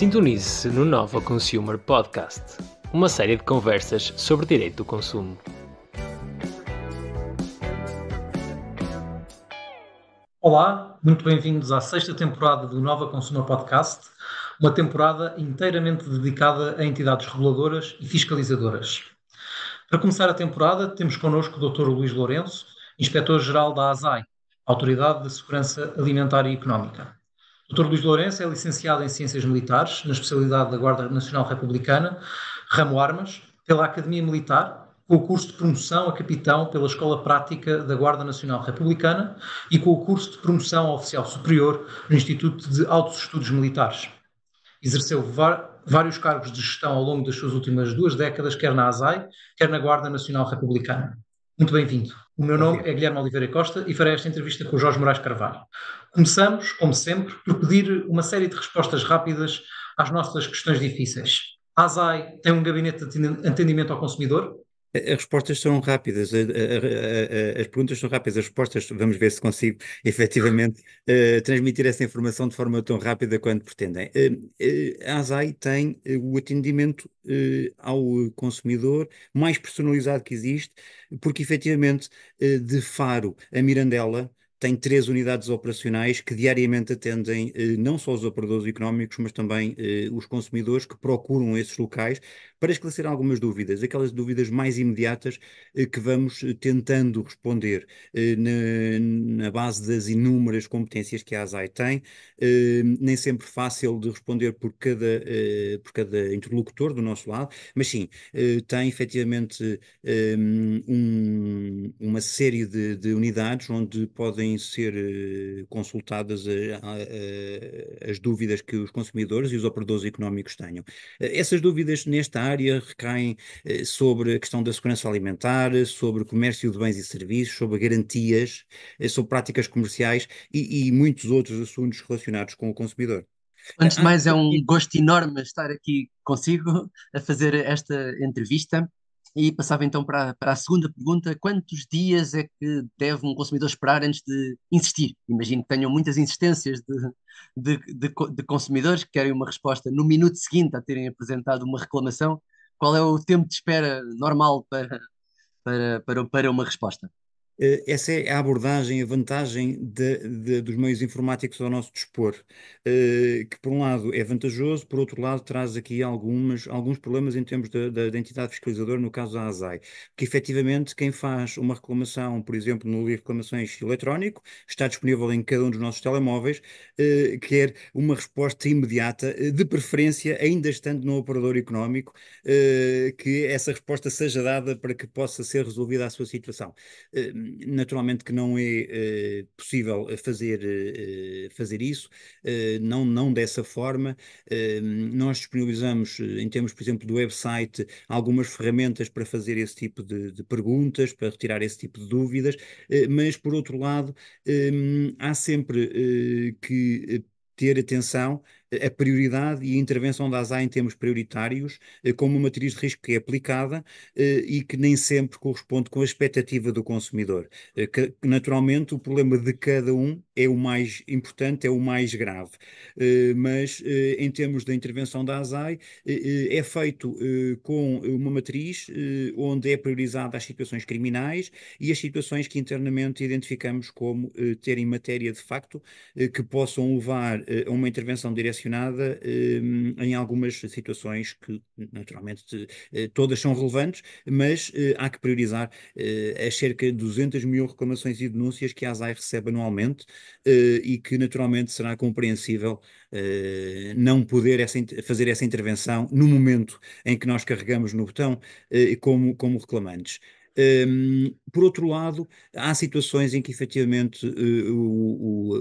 Sintonize-se no Nova Consumer Podcast, uma série de conversas sobre direito do consumo. Olá, muito bem-vindos à sexta temporada do Nova Consumer Podcast, uma temporada inteiramente dedicada a entidades reguladoras e fiscalizadoras. Para começar a temporada, temos connosco o Dr. Luís Lourenço, Inspetor-Geral da ASAI, Autoridade de Segurança Alimentar e Económica. Dr. Luís Lourenço é licenciado em Ciências Militares, na especialidade da Guarda Nacional Republicana, ramo Armas, pela Academia Militar, com o curso de promoção a capitão pela Escola Prática da Guarda Nacional Republicana e com o curso de promoção a oficial superior no Instituto de Altos Estudos Militares. Exerceu vários cargos de gestão ao longo das suas últimas duas décadas, quer na ASAI, quer na Guarda Nacional Republicana. Muito bem-vindo. O meu nome é Guilherme Oliveira Costa e farei esta entrevista com o Jorge Moraes Carvalho. Começamos, como sempre, por pedir uma série de respostas rápidas às nossas questões difíceis. A ASAI tem um gabinete de atendimento ao consumidor? As respostas são rápidas, as perguntas são rápidas, as respostas, vamos ver se consigo efetivamente eh, transmitir essa informação de forma tão rápida quanto pretendem. Eh, eh, a ASAI tem o atendimento ao consumidor mais personalizado que existe, porque efetivamente de Faro a Mirandela tem três unidades operacionais que diariamente atendem eh, não só os operadores económicos, mas também eh, os consumidores que procuram esses locais para esclarecer algumas dúvidas, aquelas dúvidas mais imediatas eh, que vamos eh, tentando responder eh, na, na, base das inúmeras competências que a ASAI tem, eh, nem sempre fácil de responder por cada, por cada interlocutor do nosso lado, mas sim, tem efetivamente um, uma série de, de unidades onde podem ser eh, consultadas eh, as dúvidas que os consumidores e os operadores económicos tenham. Eh, essas dúvidas nesta área recaem sobre a questão da segurança alimentar, sobre o comércio de bens e serviços, sobre garantias, sobre práticas comerciais e, e muitos outros assuntos relacionados com o consumidor. Antes de ah, mais, é um gosto enorme estar aqui consigo a fazer esta entrevista. E passava então para, para a segunda pergunta: quantos dias é que deve um consumidor esperar antes de insistir? Imagino que tenham muitas insistências de, de, de, de consumidores que querem uma resposta no minuto seguinte a terem apresentado uma reclamação. Qual é o tempo de espera normal para, para, para, para uma resposta? Eh, essa é a abordagem, a vantagem de, de, dos meios informáticos ao nosso dispor, eh, que por um lado é vantajoso, por outro lado traz aqui algumas, alguns problemas em termos da, identidade entidade fiscalizadora, no caso da ASAI, que efetivamente quem faz uma reclamação, por exemplo, no livro de reclamações eletrónico, está disponível em cada um dos nossos telemóveis, eh, quer uma resposta imediata, de preferência ainda estando no operador económico, que essa resposta seja dada para que possa ser resolvida a sua situação naturalmente que não é eh, possível eh, fazer, eh, fazer isso, não, não dessa forma. Ehm, nós disponibilizamos, em termos, por exemplo, do website, algumas ferramentas para fazer esse tipo de, de perguntas, para retirar esse tipo de dúvidas, mas, por outro lado, ehm, há sempre que ter atenção a prioridade e a intervenção da ASA em termos prioritários eh, como uma matriz de risco que é aplicada eh, e que nem sempre corresponde com a expectativa do consumidor. Eh, naturalmente, o problema de cada um é o mais importante, é o mais grave. Mas, em termos da intervenção da ASAI, é feito com uma matriz onde é priorizada as situações criminais e as situações que internamente identificamos como terem matéria de facto que possam levar a uma intervenção direcionada direcionada hum, em algumas situações que, naturalmente, eh, todas são relevantes, mas eh, há que priorizar as eh, é cerca de 200 mil reclamações e denúncias que a ASAI recebe anualmente e que, naturalmente, será compreensível não poder essa, fazer essa intervenção no momento em que nós carregamos no botão como, como reclamantes. Um, por outro lado, há situações em que efetivamente eh, o,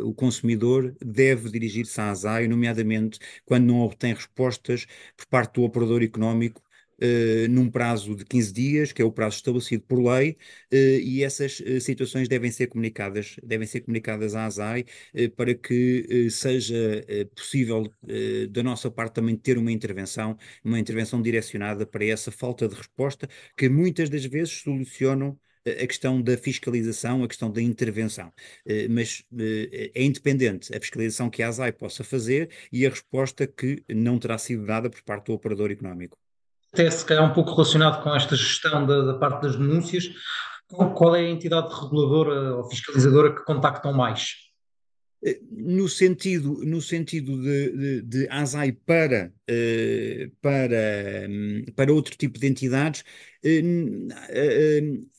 o, o, consumidor deve dirigir-se à ASAI, nomeadamente quando não obtém respostas por parte do operador económico eh, num prazo de 15 dias, que é o prazo estabelecido por lei, uh, e essas eh, situações devem ser comunicadas, devem ser comunicadas à ASAI para que seja possível da nossa parte também ter uma intervenção, uma intervenção direcionada para essa falta de resposta que muitas das vezes solucionam a questão da fiscalização, a questão da intervenção. Mas é independente a fiscalização que a ASAI possa fazer e a resposta que não terá sido dada por parte do operador económico até se calhar um pouco relacionado com esta gestão da, da parte das denúncias, qual é a entidade reguladora ou fiscalizadora que contactam mais? Eh, no sentido, no sentido de, de, de ASAI para, eh, para, hum, para outro tipo de entidades, eh,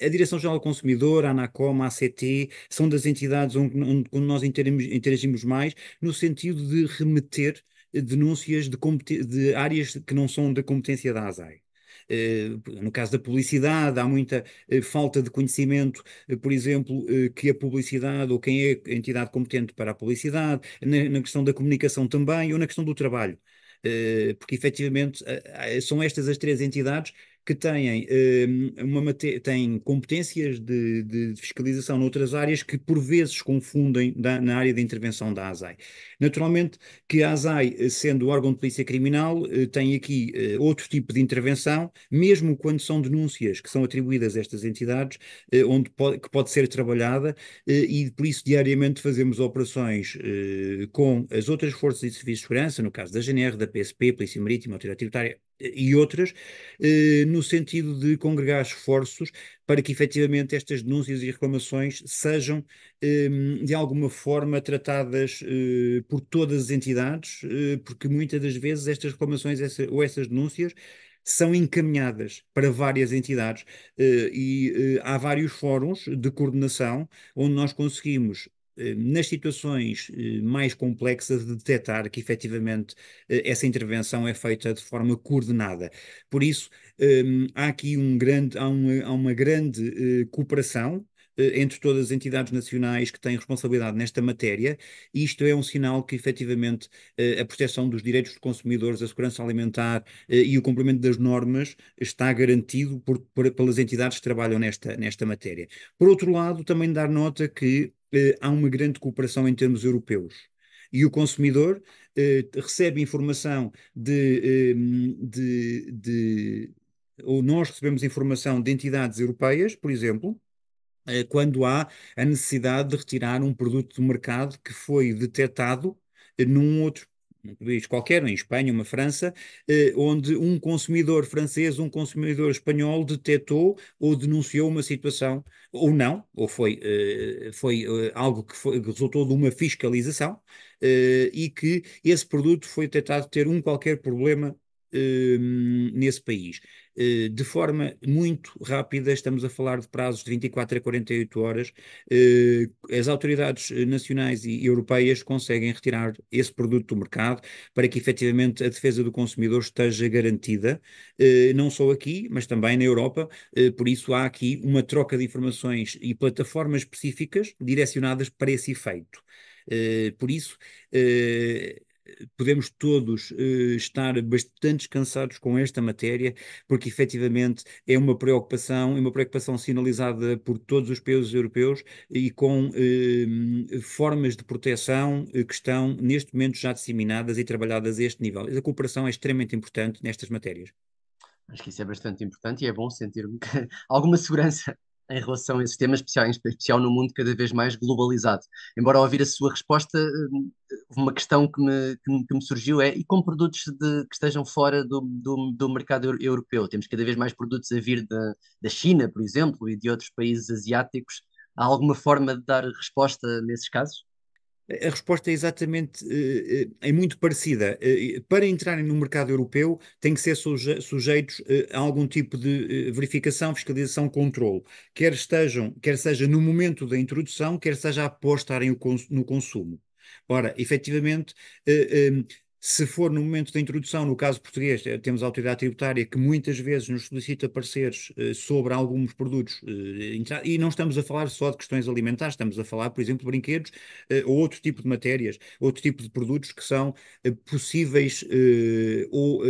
a Direção-Geral do Consumidor, a Anacom, a ACT, são das entidades onde, onde nós interagimos mais, no sentido de remeter denúncias de, de áreas que não são da competência da ASAI. Eh, no caso da publicidade, há muita eh, falta de conhecimento, eh, por exemplo, que a publicidade ou quem é a entidade competente para a publicidade, na questão da comunicação também, ou na questão do trabalho porque efetivamente são estas as três entidades que têm, hum, uma têm competências de, de, fiscalização noutras áreas que por vezes confundem da, na área de intervenção da ASAI. Naturalmente que a ASAI, eh, sendo órgão de polícia criminal, eh, tem aqui eh, outro tipo de intervenção, mesmo quando são denúncias que são atribuídas a estas entidades, onde pode, que pode ser trabalhada e por isso diariamente fazemos operações com as outras forças e serviços de segurança, no caso da GNR, da PSP, Polícia Marítima, Autoridade Tributária, e outras, eh, no sentido de congregar esforços para que efetivamente estas denúncias e reclamações sejam ehm, de alguma forma tratadas eh, por todas as entidades, eh, porque muitas das vezes estas reclamações ou essas denúncias são encaminhadas para várias entidades e há vários fóruns de coordenação onde nós conseguimos eh, nas situações eh, mais complexas de detectar que efetivamente eh, essa intervenção é feita de forma coordenada. Por isso, ehm, há aqui um grande, há uma, há uma grande cooperação entre todas as entidades nacionais que têm responsabilidade nesta matéria, e isto é um sinal que, efetivamente, a proteção dos direitos dos consumidores, a segurança alimentar e o cumprimento das normas está garantido por, por, pelas entidades que trabalham nesta, nesta matéria. Por outro lado, também dar nota que eh, há uma grande cooperação em termos europeus. E o consumidor eh, recebe informação de, ehm, de, de. Ou nós recebemos informação de entidades europeias, por exemplo, eh, quando há a necessidade de retirar um produto do mercado que foi detectado eh, num outro um país qualquer, em Espanha, uma França, eh, onde um consumidor francês, um consumidor espanhol detectou ou denunciou uma situação, ou não, ou foi, eh, foi eh, algo que, foi, que, resultou de uma fiscalização, eh, e que esse produto foi detectado ter um qualquer problema Hum, nesse país. Eh, de forma muito rápida, estamos a falar de prazos de 24 a 48 horas, eh, as autoridades eh, nacionais e europeias conseguem retirar esse produto do mercado para que efetivamente a defesa do consumidor esteja garantida, não só aqui, mas também na Europa. Por isso, há aqui uma troca de informações e plataformas específicas direcionadas para esse efeito. Por isso, podemos todos eh, estar bastante descansados com esta matéria, porque efetivamente é uma preocupação, é uma preocupação sinalizada por todos os países europeus e com eh, formas de proteção eh, que estão neste momento já disseminadas e trabalhadas a este nível. A cooperação é extremamente importante nestas matérias. Acho que isso é bastante importante e é bom sentir alguma segurança em relação a esse tema, especial, em especial no mundo cada vez mais globalizado. Embora ao ouvir a sua resposta, hum, uma questão que me, que me, surgiu é e com produtos de, que estejam fora do, do, do, mercado europeu? Temos cada vez mais produtos a vir da, da China, por exemplo, e de outros países asiáticos. Há alguma forma de dar resposta nesses casos? a resposta é exatamente, eh, eh, é muito parecida. Eh, para entrarem no mercado europeu, têm que ser suje sujeitos a algum tipo de verificação, fiscalização, controle, quer estejam, quer seja no momento da introdução, quer seja após estarem no consumo. Ora, efetivamente, se for no momento da introdução, no caso português, eh, temos a autoridade tributária que muitas vezes nos solicita pareceres eh, sobre alguns produtos, eh, e não estamos a falar só de questões alimentares, estamos a falar, por exemplo, de brinquedos ou outro tipo de matérias, outro tipo de produtos que são possíveis ou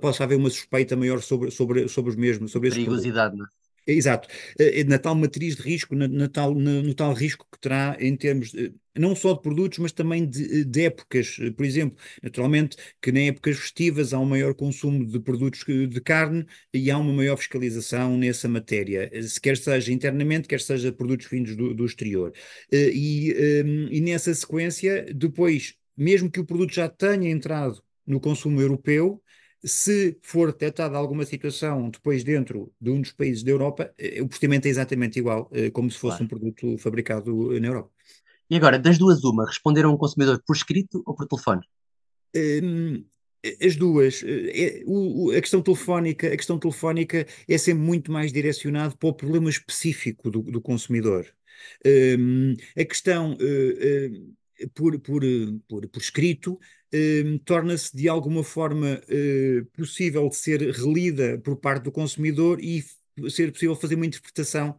possa haver uma suspeita maior sobre, sobre, sobre os mesmos. Sobre Perigosidade, não é? É, exato, é, é na tal matriz de risco, na, na tal, na, no tal risco que terá em termos de, não só de produtos, mas também de, de, épocas. Por exemplo, naturalmente que em épocas festivas há um maior consumo de produtos de carne e há uma maior fiscalização nessa matéria, se quer seja internamente, quer seja produtos vindos do, do exterior. E, hum, e nessa sequência, depois, mesmo que o produto já tenha entrado no consumo europeu, se for detectada alguma situação depois dentro de um dos países da Europa, eh, o procedimento é exatamente igual, eh, como se fosse claro. um produto fabricado eh, na Europa. E agora, das duas, uma, responderam um consumidor por escrito ou por telefone? Hum, as duas. A questão telefónica, a questão telefónica é sempre muito mais direcionada para o problema específico do, do consumidor. Hum, a questão. por, por, por, por, escrito, Ehm, torna-se de alguma forma eh, possível de ser relida por parte do consumidor e ser possível fazer uma interpretação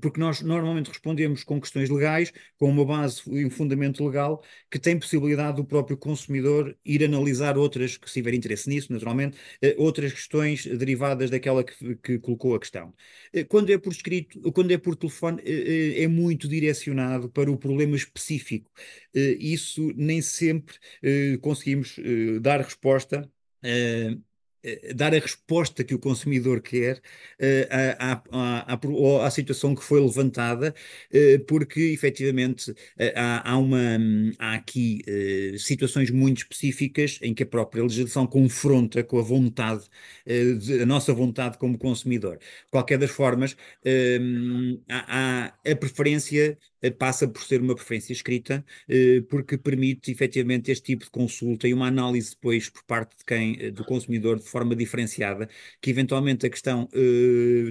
porque nós normalmente respondemos com questões legais, com uma base e um fundamento legal, que tem possibilidade do próprio consumidor ir analisar outras, que se tiver interesse nisso, naturalmente, eh, outras questões derivadas daquela que, que colocou a questão. Eh, quando é por escrito, quando é por telefone, eh, é muito direcionado para o problema específico. Isso nem sempre conseguimos dar resposta eh, dar a resposta que o consumidor quer eh, à, à, à, à situação que foi levantada, eh, porque efetivamente há, há, uma, há aqui situações muito específicas em que a própria legislação confronta com a vontade, a nossa vontade como consumidor. De qualquer das formas, há, há a preferência eh, passa por ser uma preferência escrita, eh, porque permite efetivamente este tipo de consulta e uma análise depois por parte de quem, eh, do consumidor, de forma diferenciada, que eventualmente a questão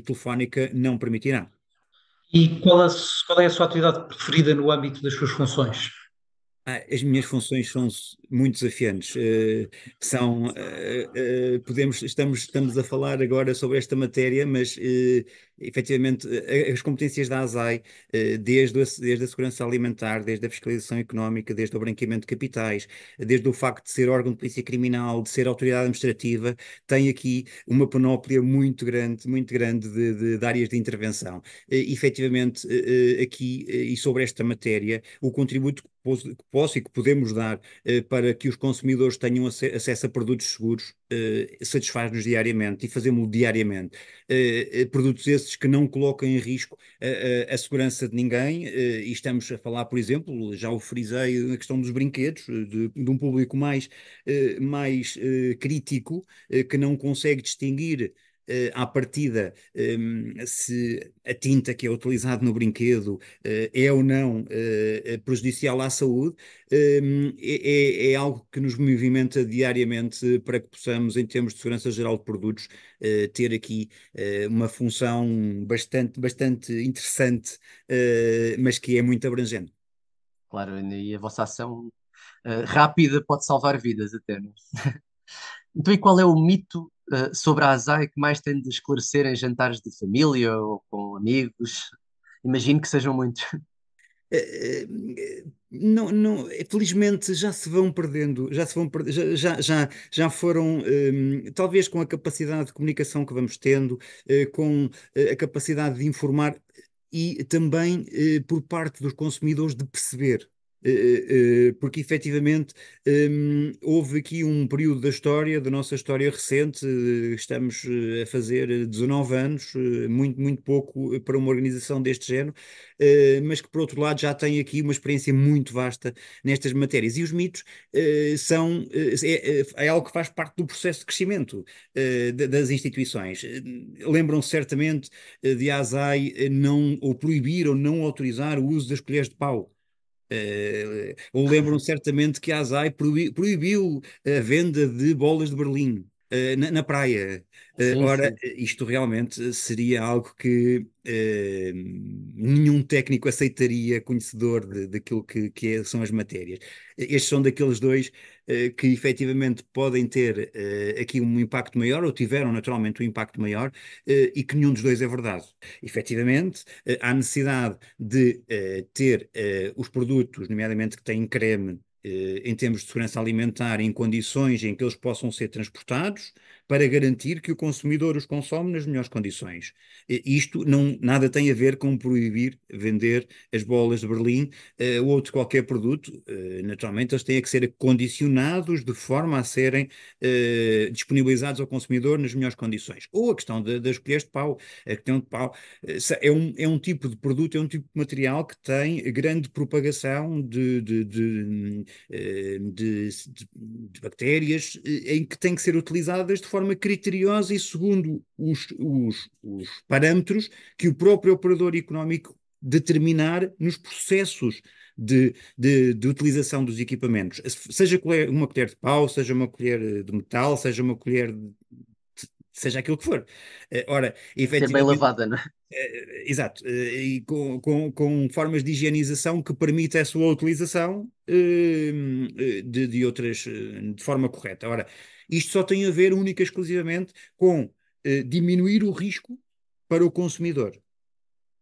telefónica não permitirá. E qual, qual é a sua atividade preferida no âmbito das suas funções? Ah, as minhas funções são muito desafiantes. Ah, são, ah, podemos, estamos, estamos a falar agora sobre esta matéria, mas efetivamente as competências da ASAI, desde, a, desde a segurança alimentar, desde a fiscalização económica, desde o branqueamento de capitais, desde o facto de ser órgão de polícia criminal, de ser autoridade administrativa, tem aqui uma panóplia muito grande, muito grande de, de, de áreas de intervenção. E, efetivamente, aqui e sobre esta matéria, o contributo que posso e que podemos dar eh, para que os consumidores tenham acesso a produtos seguros eh, satisfaz-nos diariamente e fazemos-lo diariamente. Eh, produtos esses que não colocam em risco a, a, a segurança de ninguém e estamos a falar, por exemplo, já o frisei na questão dos brinquedos, de, de um público mais, mais crítico, que não consegue distinguir eh, à partida, ehm, se a tinta que é utilizada no brinquedo eh, é ou não eh, eh, prejudicial à saúde, ehm, é, é, é, algo que nos movimenta diariamente para que possamos, em termos de segurança geral de produtos, ter aqui uma função bastante, bastante interessante, mas que é muito abrangente. Claro, e a vossa ação rápida pode salvar vidas até. É? Então, e qual é o mito eh, sobre a ASAI que mais tem de esclarecer em jantares de família ou com amigos? Imagino que sejam muitos. Eh, eh, não, não, felizmente já se vão perdendo, já se vão já, já, já foram, um, ehm, talvez com a capacidade de comunicação que vamos tendo, uh, com a capacidade de informar e também uh, por parte dos consumidores de perceber eh, eh, eh, porque efetivamente hum, houve aqui um período da história, da nossa história recente, estamos a fazer 19 anos, muito, muito pouco para uma organização deste género, mas que por outro lado já tem aqui uma experiência muito vasta nestas matérias. E os mitos são é, é, é algo que faz parte do processo de crescimento das instituições. Lembram-se certamente de ASAI não, ou proibir ou não autorizar o uso das colheres de pau. Uh, eh, ou lembram certamente que a ASAI proibiu a venda de bolas de Berlim. Eh, na, na, praia. Eh, sim, ora, sim. Eh, isto realmente seria algo que uh, nenhum técnico aceitaria, conhecedor de, daquilo que, que é, são as matérias. Estes são daqueles dois que efetivamente podem ter aqui um impacto maior, ou tiveram naturalmente um impacto maior, e que nenhum dos dois é verdade. Efetivamente, há necessidade de ter os produtos, nomeadamente que têm creme eh, em termos de segurança alimentar, em condições em que eles possam ser transportados, para garantir que o consumidor os consome nas melhores condições. Isto não, nada tem a ver com proibir vender as bolas de Berlim eh, ou outro qualquer produto. Eh, naturalmente, eles têm que ser condicionados de forma a serem eh, disponibilizados ao consumidor nas melhores condições. Ou a questão das colheres de pau. A questão de pau é um, é um tipo de produto, é um tipo de material que tem grande propagação de, de, de, hum, de bactérias em que têm que ser utilizadas de forma forma criteriosa e segundo os, os, os parâmetros que o próprio operador económico determinar nos processos de, de, de, utilização dos equipamentos, seja uma colher de pau, seja uma colher eh, de metal, seja uma colher de, seja aquilo que for. Eh, ora, efetivamente... Ser bem lavada, não é? Eh, exato, e com, com, com, formas de higienização que permita a sua utilização de, de outras, de forma correta. Ora, isto só tem a ver única e exclusivamente com eh, diminuir o risco para o consumidor.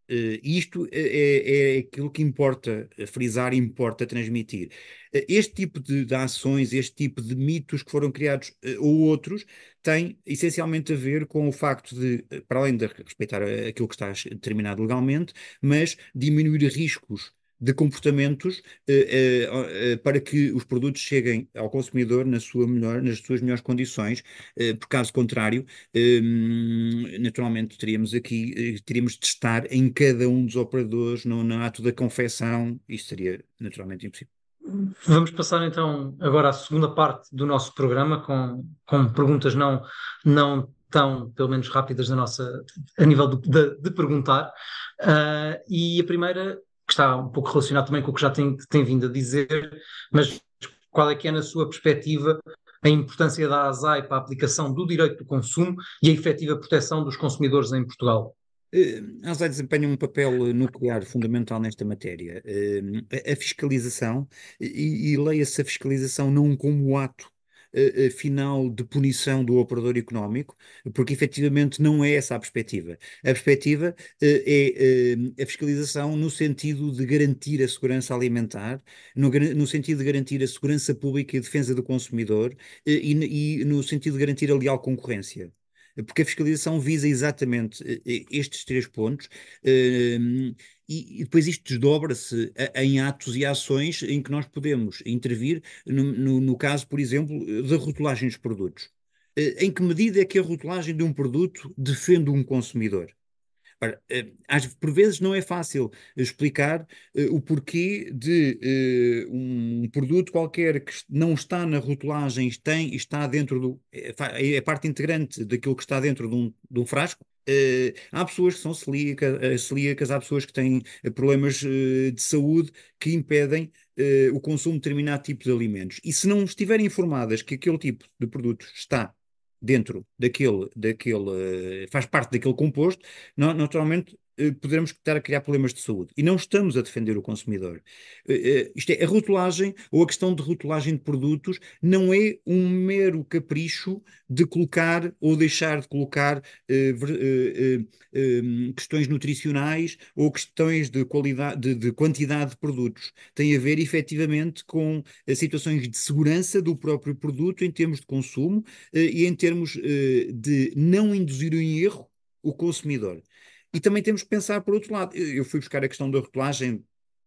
Eh, isto é, é, é, aquilo que importa eh, frisar, importa transmitir. Eh, este tipo de, de, ações, este tipo de mitos que foram criados ou outros, tem essencialmente a ver com o facto de, para além de respeitar aquilo que está determinado legalmente, mas diminuir riscos de comportamentos eh, eh, eh, para que os produtos cheguem ao consumidor na sua melhor, nas suas melhores condições, eh, por caso contrário, ehm, naturalmente teríamos aqui, eh, teríamos de estar em cada um dos operadores no, no ato da confecção, isso seria naturalmente impossível. Vamos passar então agora à segunda parte do nosso programa com, com perguntas não, não tão, pelo menos, rápidas da nossa, a nível de, de, de perguntar. Uh, e a primeira que está um pouco relacionado também com o que já tem, tem vindo a dizer, mas qual é que é, na sua perspectiva, a importância da ASAI para a aplicação do direito do consumo e a efetiva proteção dos consumidores em Portugal? Eh, a ASAI desempenha um papel nuclear fundamental nesta matéria. Eh, a fiscalização, e, e leia-se a fiscalização não como ato final de punição do operador económico, porque efetivamente não é essa a perspectiva. A perspectiva eh, é eh, a fiscalização no sentido de garantir a segurança alimentar, no, sentido de garantir a segurança pública e a defesa do consumidor eh, e, e no sentido de garantir a leal concorrência porque a fiscalização visa exatamente estes três pontos e, e depois isto desdobra-se em atos e ações em que nós podemos intervir, no, no, no caso, por exemplo, da rotulagem dos produtos. Eh, em que medida é que a rotulagem de um produto defende um consumidor? Eh, às, por vezes não é fácil explicar eh, o porquê de um produto qualquer que não está na rotulagem tem, está dentro do. É, é parte integrante daquilo que está dentro de um, de um frasco, Uh, há pessoas que são eh, celíacas, há pessoas que têm uh, problemas de saúde que impedem o consumo de determinado tipo de alimentos. E se não estiverem informadas que aquele tipo de produto está dentro daquele, daquele faz parte daquele composto, naturalmente eh, poderemos estar a criar problemas de saúde. E não estamos a defender o consumidor. Eh, eh, isto é, a rotulagem ou a questão de rotulagem de produtos não é um mero capricho de colocar ou deixar de colocar uh, uh, uh, questões nutricionais ou questões de, qualidade, de, de, quantidade de produtos. Tem a ver, efetivamente, com situações de segurança do próprio produto em termos de consumo e em termos de não induzir em erro o consumidor. E também temos que pensar por outro lado. Eu fui buscar a questão da rotulagem,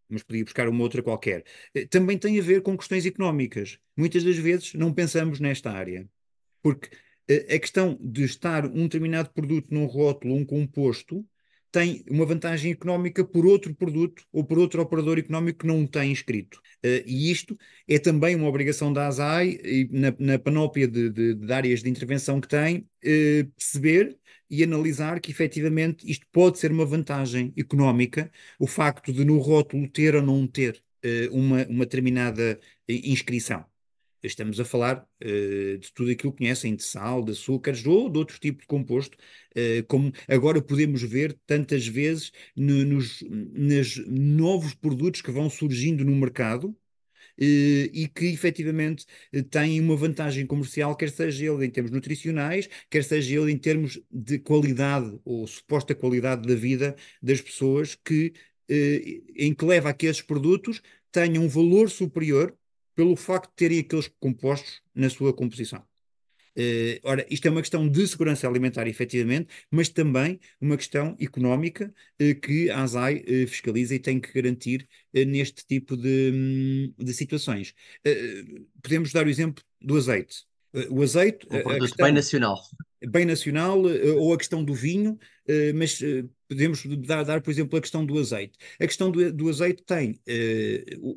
mas podia buscar uma outra qualquer. Eh, também tem a ver com questões económicas. Muitas das vezes não pensamos nesta área. Porque eh, a questão de estar um determinado produto num rótulo, um composto, tem uma vantagem económica por outro produto ou por outro operador económico que não tem inscrito. Eh, e isto é também uma obrigação da ASAI, na, na panóplia de, de, de, áreas de intervenção que tem, perceber e analisar que efetivamente isto pode ser uma vantagem económica, o facto de no rótulo ter ou não ter uh, uma, uma determinada eh, inscrição. Estamos a falar uh, de tudo aquilo que conhecem, de sal, de açúcares ou de outro tipo de composto, uh, como agora podemos ver tantas vezes no, nos, nos novos produtos que vão surgindo no mercado, eh, e que efetivamente eh, tem uma vantagem comercial, quer seja ele em termos nutricionais, quer seja ele em termos de qualidade ou suposta qualidade da vida das pessoas que eh, em que leva a que esses produtos tenham um valor superior pelo facto de terem aqueles compostos na sua composição. Uh, ora, isto é uma questão de segurança alimentar, efetivamente, mas também uma questão económica uh, que a ASAI uh, eh, fiscaliza e tem que garantir neste tipo de, hum, de situações. podemos dar o exemplo do azeite. o azeite. Um produto questão, bem nacional. Bem nacional, ou a questão do vinho, mas podemos dar, dar, por exemplo, a questão do azeite. A questão do, do azeite tem,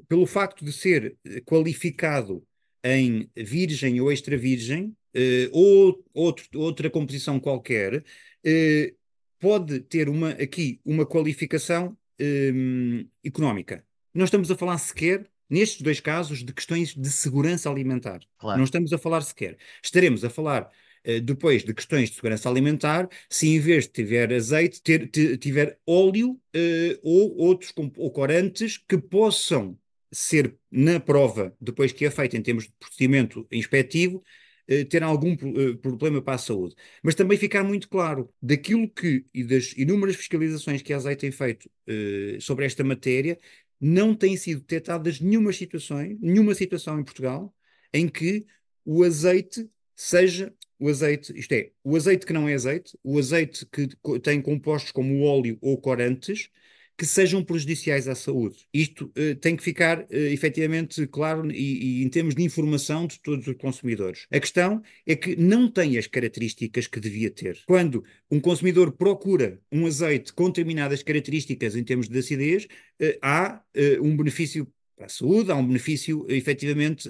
pelo facto de ser qualificado em virgem ou extra virgem, eh, ou outro, outra composição qualquer, eh, pode ter uma, aqui uma qualificação um, ehm, económica. Não estamos a falar sequer, nestes dois casos, de questões de segurança alimentar. Claro. Não estamos a falar sequer. Estaremos a falar eh, depois de questões de segurança alimentar, se em vez de tiver azeite, ter, tiver óleo uh, ou outros ou corantes que possam ser na prova, depois que é feita em termos de procedimento inspectivo, eh, ter algum eh, problema para a saúde. Mas também ficar muito claro daquilo que e das inúmeras fiscalizações que a ASAI tem feito uh, sobre esta matéria, não têm sido detectadas nenhuma situação, nenhuma situação em Portugal em que o azeite seja o azeite, isto é, o azeite que não é azeite, o azeite que tem compostos como óleo ou corantes, que sejam prejudiciais à saúde. Isto eh, tem que ficar eh, efetivamente claro e, e, em termos de informação de todos os consumidores. A questão é que não tem as características que devia ter. Quando um consumidor procura um azeite com determinadas características em termos de acidez, eh, há um benefício para a saúde, há um benefício efetivamente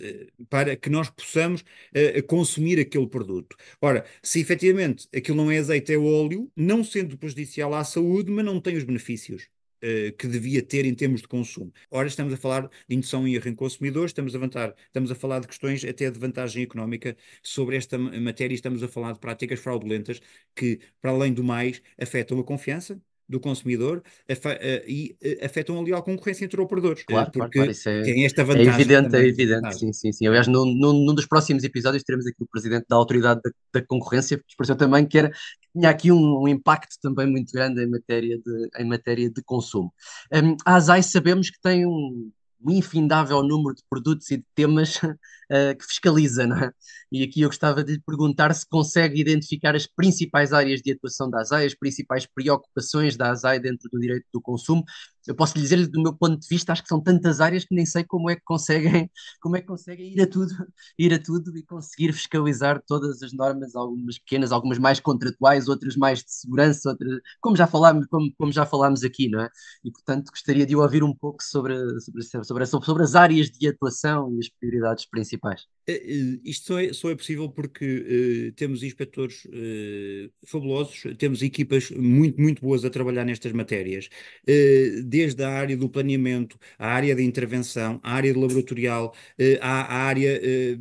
para que nós possamos uh, consumir aquele produto. Ora, se efetivamente aquilo não é azeite, é óleo, não sendo prejudicial à saúde, mas não tem os benefícios. Eh, que devia ter em termos de consumo. Ora, estamos a falar de indução e erro em consumidores, estamos a, vantar, estamos a falar de questões até de vantagem económica sobre esta matéria, estamos a falar de práticas fraudulentas que, para além do mais, afetam a confiança, do consumidor eh, e eh, afetam ali a concorrência entre operadores. Eh, claro, porque claro, claro. É, tem esta é vantagem. É evidente, também, é evidente, sim, sim, sim. Aliás, num, num, num, dos próximos episódios teremos aqui o presidente da Autoridade da, da Concorrência, que expressou também que, era, tinha aqui um, um, impacto também muito grande em matéria de, em matéria de consumo. Um, a ASAI sabemos que tem um, o infindável número de produtos e de temas uh, que fiscaliza, não é? E aqui eu gostava de lhe perguntar se consegue identificar as principais áreas de atuação da ASAI, as principais preocupações da ASAI dentro do direito do consumo eu posso lhe dizer do meu ponto de vista, acho que são tantas áreas que nem sei como é que conseguem, como é que conseguem ir a tudo, ir a tudo e conseguir fiscalizar todas as normas, algumas pequenas, algumas mais contratuais, outras mais de segurança, outras, como já falámos, como, como já falámos aqui, não é? E portanto gostaria de ouvir um pouco sobre, sobre, sobre, sobre as áreas de atuação e as prioridades principais. É, é, isto só é, só é possível porque uh, temos inspectores uh, fabulosos, temos equipas muito, muito boas a trabalhar nestas matérias. Uh, desde a área do planeamento, a área de intervenção, a área laboratorial, à, eh, área eh,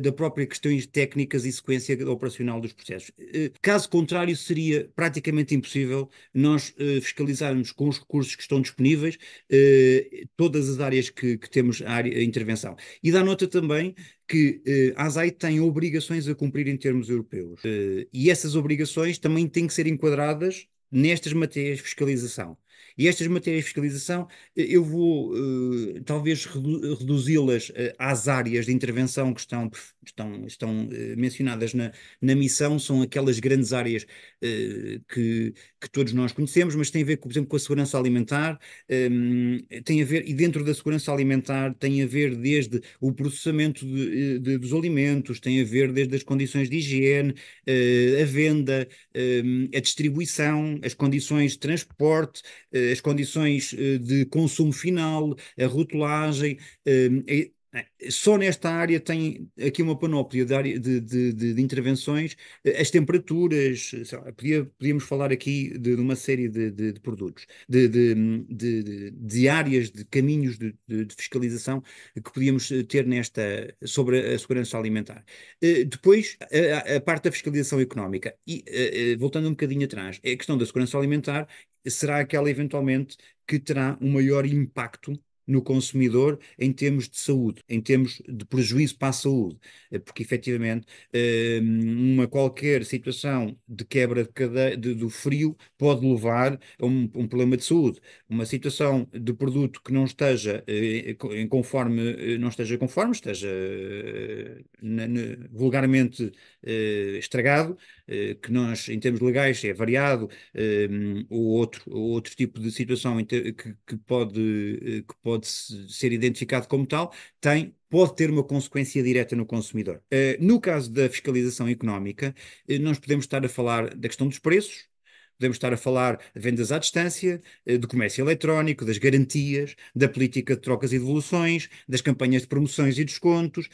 da própria questões técnicas e sequência operacional dos processos. Eh, caso contrário, seria praticamente impossível nós fiscalizarmos com os recursos que estão disponíveis todas as áreas que, que temos a, área, a intervenção. E dá nota também que eh, a ASAI tem obrigações a cumprir em termos europeus. Eh, e essas obrigações também têm que ser enquadradas nestas matérias de fiscalização. E estas matérias de fiscalização, eh, eu vou uh, talvez reduzi-las uh, às áreas de intervenção que estão, estão, estão uh, mencionadas na, na missão, são aquelas grandes áreas que, que todos nós conhecemos, mas tem a ver, por exemplo, com a segurança alimentar, um, ehm, tem a ver, e dentro da segurança alimentar tem a ver desde o processamento de, de, dos alimentos, tem a ver desde as condições de higiene, a venda, ehm, a distribuição, as condições de transporte, as condições eh, de consumo final, a rotulagem, eh, é, só nesta área tem aqui uma panóplia de, área, de, de, de intervenções, as temperaturas, lá, podia, podíamos falar aqui de, uma série de, produtos, de, áreas, de caminhos de, fiscalização que podíamos ter nesta sobre a segurança alimentar. Eh, depois, a, a parte da fiscalização económica. E eh, eh, voltando um bocadinho atrás, é a questão da segurança alimentar será aquela eventualmente que terá um maior impacto no consumidor em termos de saúde, em termos de prejuízo para a saúde, eh, porque efetivamente eh, uma qualquer situação de quebra de de, do frio pode levar a um, um, problema de saúde. Uma situação de produto que não esteja eh, em conforme, não esteja conforme, esteja na, na, vulgarmente estragado, que nós em termos legais é variado, ou outro, ou outro tipo de situação que, que pode, que pode pode ser identificado como tal, tem, pode ter uma consequência direta no consumidor. Eh, no caso da fiscalização económica, eh, nós podemos estar a falar da questão dos preços, podemos estar a falar de vendas à distância, eh, do comércio eletrónico, das garantias, da política de trocas e devoluções, das campanhas de promoções e descontos,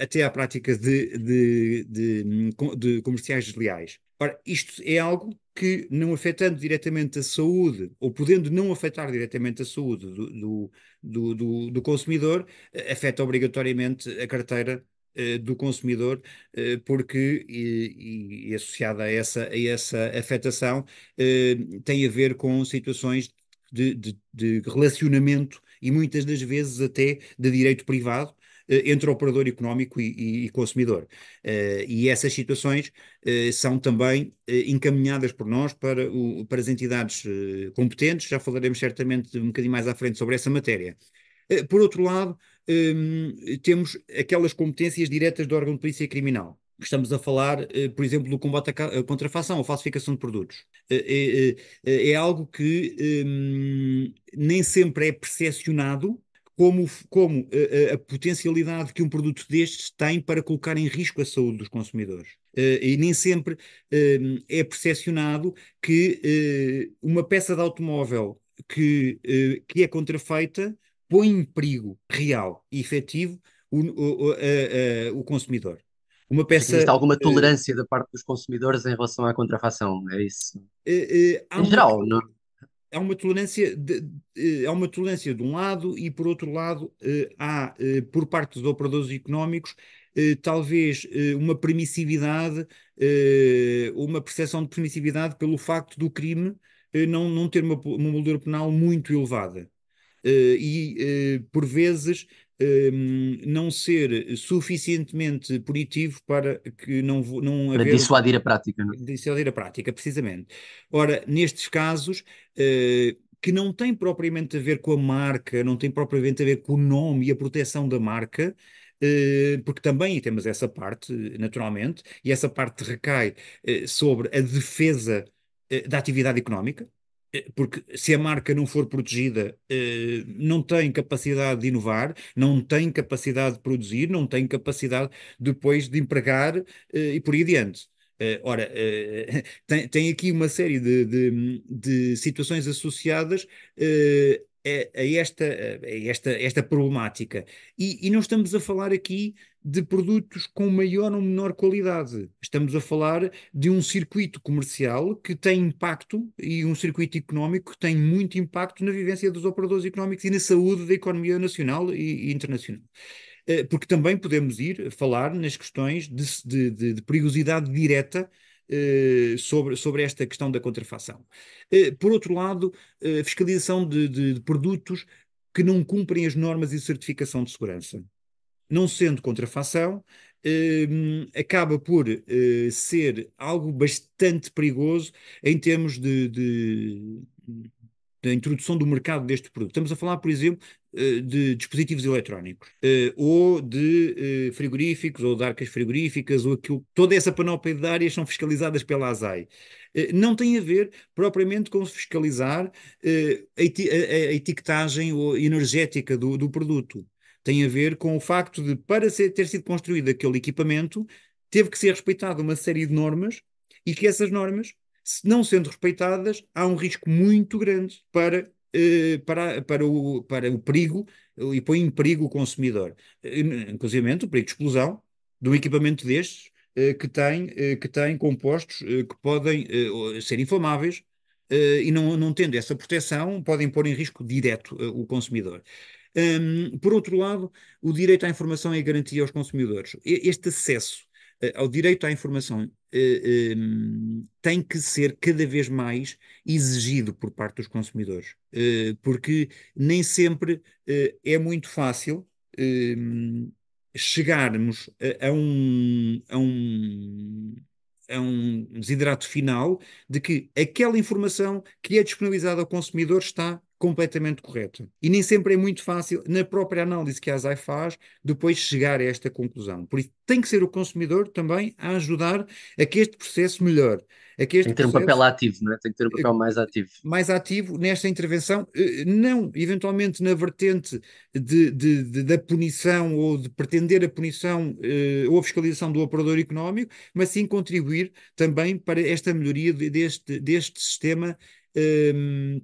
até à prática de, de, de, hum, de comerciais desleais. Ora, isto é algo que, não afetando diretamente a saúde, ou podendo não afetar diretamente a saúde do, do, do, do consumidor, eh, afeta obrigatoriamente a carteira eh, do consumidor, eh, porque, e, e, associada a essa, a essa afetação, tem a ver com situações de, de, de relacionamento e muitas das vezes até de direito privado, eh, entre operador económico e, e consumidor. Eh, e essas situações eh, são também encaminhadas por nós para, o, para as entidades competentes, já falaremos certamente um bocadinho mais à frente sobre essa matéria. Por outro lado, ehm, temos aquelas competências diretas do órgão de polícia criminal. Estamos a falar, por exemplo, do combate à contrafação ou falsificação de produtos. É, é, é algo que ehm, nem sempre é percepcionado como, como a, eh, eh, a potencialidade que um produto destes tem para colocar em risco a saúde dos consumidores. Eh, e nem sempre ehm, é percepcionado que uma peça de automóvel que, que é contrafeita põe em perigo real e efetivo o, o, a, a, o consumidor. Uma peça, Existe alguma tolerância da parte dos consumidores em relação à contrafação, é isso? em geral, não? há é uma tolerância de, eh, é uma tolerância de um lado e por outro lado eh, há eh, por parte dos operadores económicos talvez uma permissividade uma percepção de permissividade pelo facto do crime não, não ter uma, uma moldura penal muito elevada e por vezes um, não ser suficientemente punitivo para que não, não para haver... dissuadir a prática. Não? É? Dissuadir a prática, precisamente. Ora, nestes casos, uh, que não tem propriamente a ver com a marca, não tem propriamente a ver com o nome e a proteção da marca, eh, porque também temos essa parte, naturalmente, e essa parte recai eh, sobre a defesa da atividade económica, eh, porque se a marca não for protegida, eh, não tem capacidade de inovar, não tem capacidade de produzir, não tem capacidade depois de empregar eh, e por aí adiante. Ora, tem, tem aqui uma série de, de, de situações associadas a esta, a esta, esta problemática. E, e não estamos a falar aqui de produtos com maior ou menor qualidade. Estamos a falar de um circuito comercial que tem impacto e um circuito económico que tem muito impacto na vivência dos operadores económicos e na saúde da economia nacional e, internacional eh, porque também podemos ir falar nas questões de, de, de, de perigosidade direta eh, sobre, sobre esta questão da contrafação. Eh, por outro lado, a fiscalização de, produtos que não cumprem as normas e certificação de segurança não sendo contrafação, eh, acaba por eh, ser algo bastante perigoso em termos de, de, de, introdução do mercado deste produto. Estamos a falar, por exemplo, eh, de dispositivos eletrónicos, eh, ou de eh, frigoríficos, ou de arcas frigoríficas, ou aquilo. Toda essa panóplia de áreas são fiscalizadas pela ASAI. Não tem a ver propriamente com fiscalizar a, a, a, etiquetagem energética do, do produto tem a ver com o facto de, para ser, ter sido construído aquele equipamento, teve que ser respeitada uma série de normas e que essas normas, se não sendo respeitadas, há um risco muito grande para, eh, para, para, o, para o perigo e põe em perigo o consumidor. Eh, inclusive o perigo de explosão de um equipamento destes eh, que tem, eh, que tem compostos eh, que podem eh, ser inflamáveis, Uh, e não, não, tendo essa proteção, podem pôr em risco direto uh, o consumidor. Um, por outro lado, o direito à informação é garantia aos consumidores. Este acesso uh, ao direito à informação uh, eh, um, tem que ser cada vez mais exigido por parte dos consumidores, uh, porque nem sempre é muito fácil chegarmos a, a, um, a um a um desidrato final de que aquela informação que é disponibilizada ao consumidor está completamente correto. E nem sempre é muito fácil, na própria análise que a ASAI faz, depois chegar a esta conclusão. Por isso, tem que ser o consumidor também a ajudar a que este processo melhore. A que este tem que ter um papel ativo, não é? Tem que ter um papel mais ativo. Mais ativo nesta intervenção, eh, eh, não eventualmente na vertente de, de, de da punição ou de pretender a punição eh, ou a fiscalização do operador económico, mas sim contribuir também para esta melhoria deste, deste sistema ehm,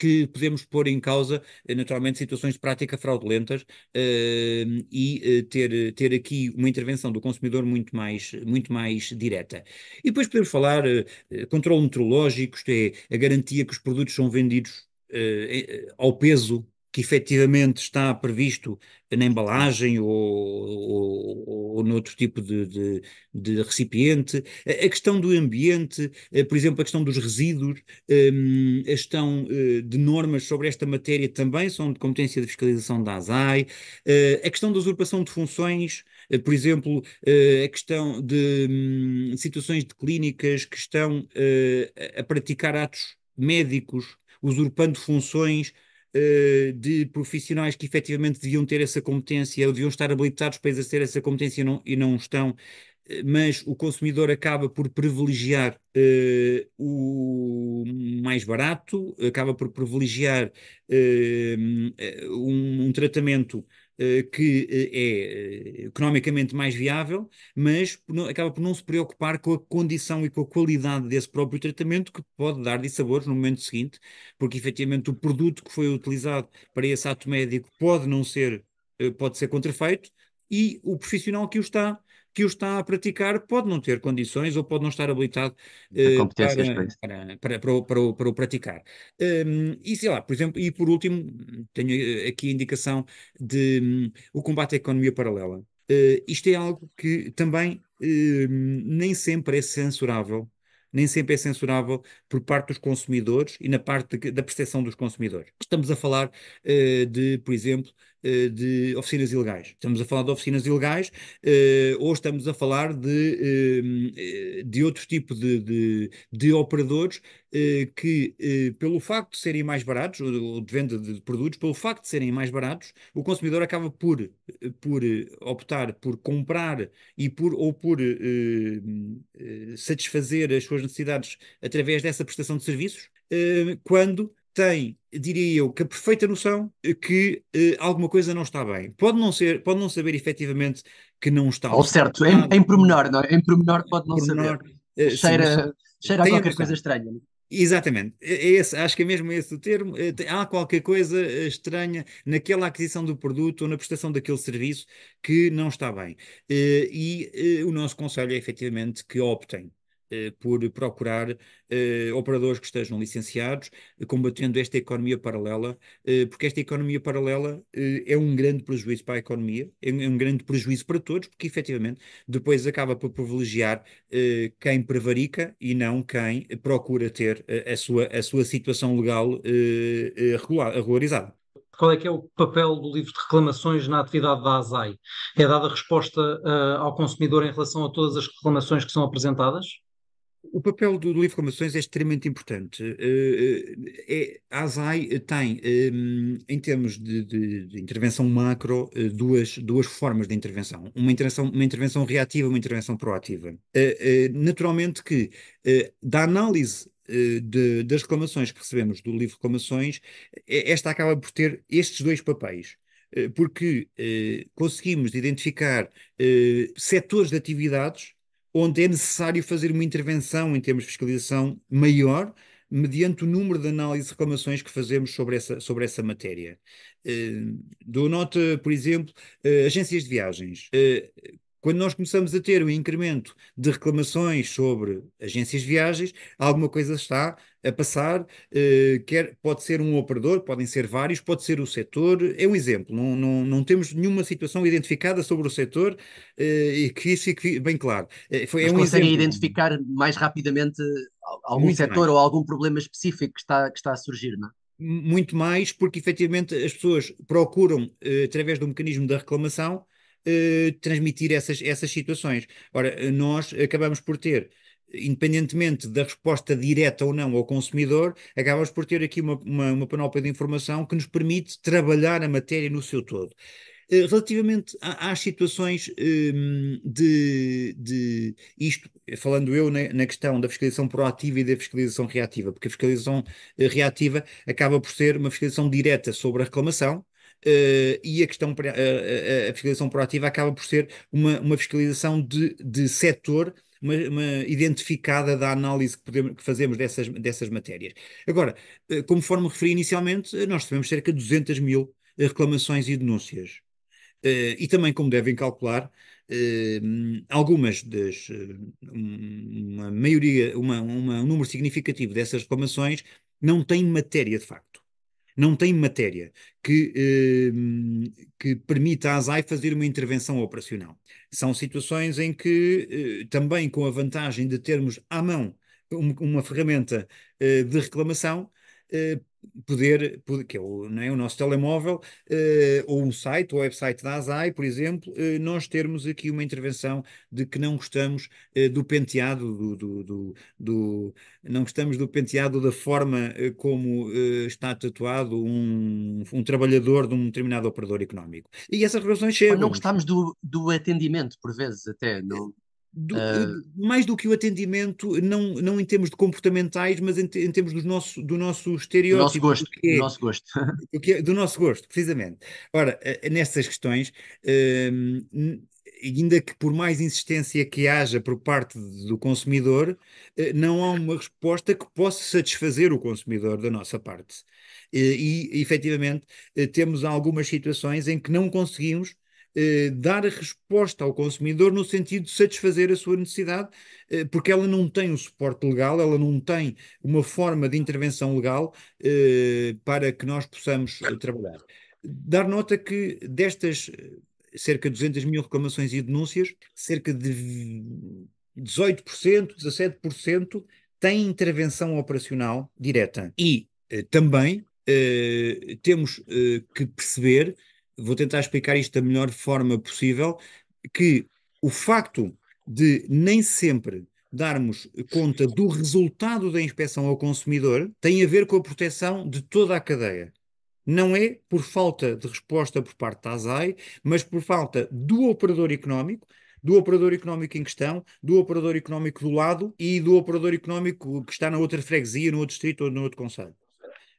que podemos pôr em causa, eh, naturalmente, situações de prática fraudulentas uh, e uh, ter, ter aqui uma intervenção do consumidor muito mais, muito mais direta. E depois podemos falar uh, controle metrológico, isto é, a garantia que os produtos são vendidos ao peso que efetivamente está previsto na embalagem ou, ou, ou noutro tipo de, de, de, recipiente. A questão do ambiente, eh, por exemplo, a questão dos resíduos, a ehm, questão eh, de normas sobre esta matéria também são de competência de fiscalização da ASAI. Eh, a questão da usurpação de funções, por exemplo, a questão de hum, situações de clínicas que estão a praticar atos médicos, usurpando funções eh, de profissionais que efetivamente deviam ter essa competência ou deviam estar habilitados para exercer essa competência e não, e não estão, eh, mas o consumidor acaba por privilegiar uh, o mais barato, acaba por privilegiar uh, um, um, tratamento eh, que eh, é eh, economicamente mais viável, mas acaba por não se preocupar com a condição e com a qualidade desse próprio tratamento que pode dar dissabores no momento seguinte, porque efetivamente o produto que foi utilizado para esse ato médico pode não ser, pode ser contrafeito e o profissional que o está que o está a praticar pode não ter condições ou pode não estar habilitado uh, para, para, para, para, o, para, o, para o praticar. Um, e sei lá, por exemplo, e por último, tenho eh, aqui a indicação de um, o combate à economia paralela. Uh, isto é algo que também uh, nem sempre é censurável nem sempre é censurável por parte dos consumidores e na parte de, da percepção dos consumidores. Estamos a falar uh, de, por exemplo, eh, de oficinas ilegais. Estamos a falar de oficinas ilegais eh, ou estamos a falar de, eh, de outro tipo de, de, de operadores que, pelo facto de serem mais baratos, ou de venda de produtos, pelo facto de serem mais baratos, o consumidor acaba por, por optar por comprar e por, ou por satisfazer as suas necessidades através dessa prestação de serviços, quando tem, diria eu, que a perfeita noção que eh, alguma coisa não está bem. Pode não ser, pode não saber efetivamente que não está. Ou certo, em, em pormenor, não é? Em pormenor pode não pormenor, saber. Uh, cheira, sim, cheira a qualquer a coisa estranha. É? Exatamente, é, é esse, acho que é mesmo esse o termo. Eh, há qualquer coisa estranha naquela aquisição do produto ou na prestação daquele serviço que não está bem. E o nosso conselho é efetivamente que optem eh, por procurar eh, operadores que estejam licenciados, eh, combatendo esta economia paralela, porque esta economia paralela é um grande prejuízo para a economia, é um, é um, grande prejuízo para todos, porque efetivamente depois acaba por privilegiar quem prevarica e não quem procura ter a sua, a sua situação legal regular, regularizada qual é que é o papel do livro de reclamações na atividade da ASAI? É dada resposta uh, ao consumidor em relação a todas as reclamações que são apresentadas? O papel do, livro de Reclamações é extremamente importante. Eh, eh, é, a ASAI tem, eh, em termos de, de, de, intervenção macro, duas, duas formas de intervenção. Uma intervenção, uma intervenção reativa uma intervenção proativa. Naturalmente que, da análise de, das reclamações que recebemos do livro de Reclamações, esta acaba por ter estes dois papéis porque eh, conseguimos identificar eh, setores de atividades onde é necessário fazer uma intervenção em termos de fiscalização maior, mediante o número de análises e reclamações que fazemos sobre essa, sobre essa matéria. Uh, dou nota, por exemplo, uh, agências de viagens. Uh, quando nós começamos a ter um incremento de reclamações sobre agências de viagens, alguma coisa está a passar, uh, quer, pode ser um operador, podem ser vários, pode ser o setor, é um exemplo, não, não, não temos nenhuma situação identificada sobre o setor uh, e que isso fique bem claro. Uh, foi, Mas é um conseguem exemplo. identificar mais rapidamente algum Muito setor ou algum problema específico que está, que está a surgir, não é? Muito mais, porque efetivamente as pessoas procuram, através do mecanismo da reclamação, transmitir essas, essas situações. Ora, nós acabamos por ter independentemente da resposta direta ou não ao consumidor, acabamos por ter aqui uma, uma, uma panóplia de informação que nos permite trabalhar a matéria no seu todo. Eh, relativamente às situações ehm, de, de isto, falando eu na, na, questão da fiscalização proativa e da fiscalização reativa, porque a fiscalização eh, reativa acaba por ser uma fiscalização direta sobre a reclamação, Uh, e a questão uh, a fiscalização proativa acaba por ser uma, uma fiscalização de, de setor uma, uma identificada da análise que, podemos, que fazemos dessas, dessas matérias. Agora, eh, conforme referi inicialmente, eh, nós tivemos cerca de 200 mil eh, reclamações e denúncias. E também, como devem calcular, algumas das uma maioria uma, uma, um número significativo dessas reclamações não tem matéria de facto não tem matéria que, eh, que permita à ASAI fazer uma intervenção operacional. São situações em que, eh, também com a vantagem de termos à mão uma, ferramenta eh, de reclamação, eh, poder, que é o, não é, o nosso telemóvel, eh, ou um site, ou o website da ASAI, por exemplo, eh, nós termos aqui uma intervenção de que não gostamos do penteado, do, do, do, do não gostamos do penteado da forma como está tatuado um, um trabalhador de um determinado operador económico. E essas relações chegam. Ou não gostamos do, do atendimento, por vezes, até. Do, uh, mais do que o atendimento, não, não em termos de comportamentais, mas em, em termos do nosso, do nosso estereótipo. Do nosso gosto. Do, é, do nosso gosto. é, do nosso gosto, precisamente. Ora, eh, nessas questões, uh, ainda que por mais insistência que haja por parte do consumidor, eh, não há uma resposta que possa satisfazer o consumidor da nossa parte. E, efetivamente, temos algumas situações em que não conseguimos eh, dar a resposta ao consumidor no sentido de satisfazer a sua necessidade, eh, porque ela não tem o suporte legal, ela não tem uma forma de intervenção legal eh, para que nós possamos eh, trabalhar. Dar nota que destas eh, cerca de 200 mil reclamações e denúncias, cerca de 18%, 17% têm intervenção operacional direta. E também temos que perceber vou tentar explicar isto da melhor forma possível, que o facto de nem sempre darmos conta do resultado da inspeção ao consumidor tem a ver com a proteção de toda a cadeia. Não é por falta de resposta por parte da ASAI, mas por falta do operador económico, do operador económico em questão, do operador económico do lado e do operador económico que está na outra freguesia, no outro distrito ou no outro conselho.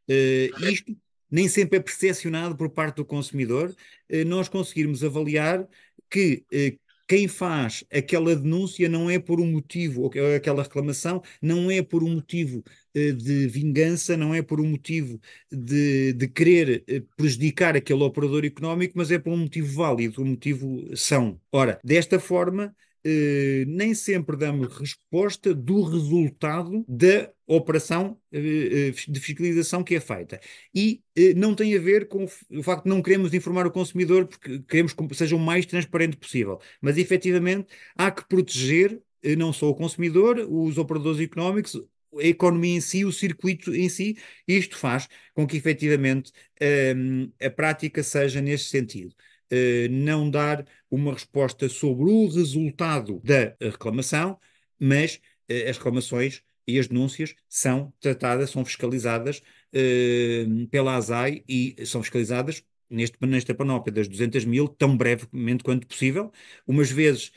Uh, isto nem sempre é percepcionado por parte do consumidor, eh, nós conseguirmos avaliar que eh, quem faz aquela denúncia não é por um motivo, ou aquela reclamação não é por um motivo eh, de vingança, não é por um motivo de, de querer prejudicar aquele operador económico, mas é por um motivo válido, um motivo são. Ora, desta forma, eh, nem sempre damos resposta do resultado da operação eh, eh, de fiscalização que é feita. E não tem a ver com o facto de não queremos informar o consumidor, porque queremos que seja o mais transparente possível. Mas, efetivamente, há que proteger não só o consumidor, os operadores económicos, a economia em si, o circuito em si, isto faz com que efetivamente ehm, a prática seja neste sentido. Eh, não dar uma resposta sobre o resultado da reclamação, mas eh, as reclamações e as denúncias são tratadas, são fiscalizadas eh, pela ASAI e são fiscalizadas neste, nesta panóplia das 200 mil, tão brevemente quanto possível. Umas vezes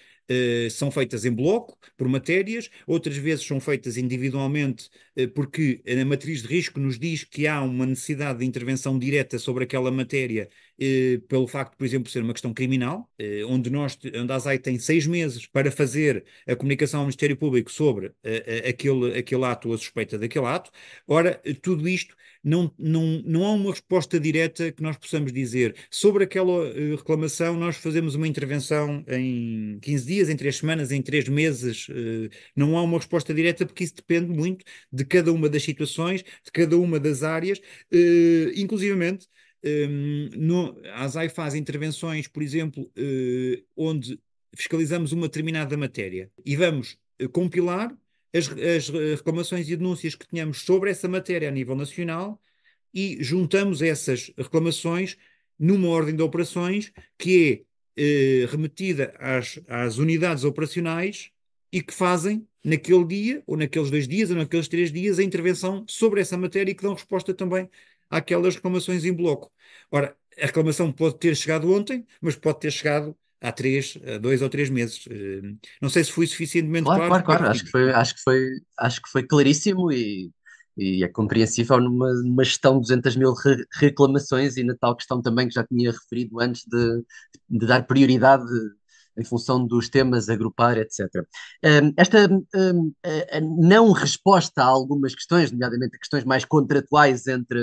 são feitas em bloco, por matérias, outras vezes são feitas individualmente, porque a matriz de risco nos diz que há uma necessidade de intervenção direta sobre aquela matéria eh, pelo facto, por exemplo, de ser uma questão criminal, eh, onde, nós, onde a ASAI tem seis meses para fazer a comunicação ao Ministério Público sobre eh, eh aquele, aquele ato ou a suspeita daquele ato. Ora, tudo isto não, não, não há uma resposta direta que nós possamos dizer sobre aquela eh, reclamação, nós fazemos uma intervenção em 15 dias, em 3 semanas, em 3 meses, não há uma resposta direta porque isso depende muito de cada uma das situações, de cada uma das áreas, inclusivamente um, no, a ASAI faz intervenções, por exemplo, uh, onde fiscalizamos uma determinada matéria e vamos eh, compilar as, as, reclamações e denúncias que tenhamos sobre essa matéria a nível nacional e juntamos essas reclamações numa ordem de operações que é eh, remetida às, às unidades operacionais e que fazem naquele dia, ou naqueles dois dias, ou naqueles três dias, a intervenção sobre essa matéria e que dão resposta também àquelas reclamações em bloco. Ora, a reclamação pode ter chegado ontem, mas pode ter chegado há três, há dois ou três meses. Eh, não sei se foi suficientemente claro. Claro, claro, claro. Acho, que foi, acho, que foi, acho que foi claríssimo e, e é compreensível numa, numa gestão de 200 mil re reclamações e na tal questão também que já tinha referido antes de, de dar prioridade em função dos temas, agrupar, etc. Ehm, esta ehm, eh, não resposta a algumas questões, nomeadamente a questões mais contratuais entre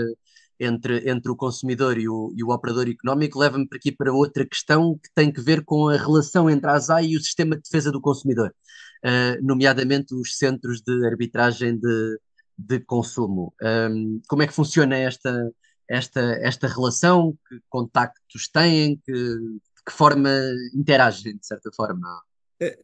entre, entre o consumidor e o, e o operador económico leva-me para aqui para outra questão que tem que ver com a relação entre a ASAI e o sistema de defesa do consumidor, uh, nomeadamente os centros de arbitragem de, de consumo. Um, como é que funciona esta, esta, esta relação? Que contactos têm? Que, de que forma interagem, de certa forma? É,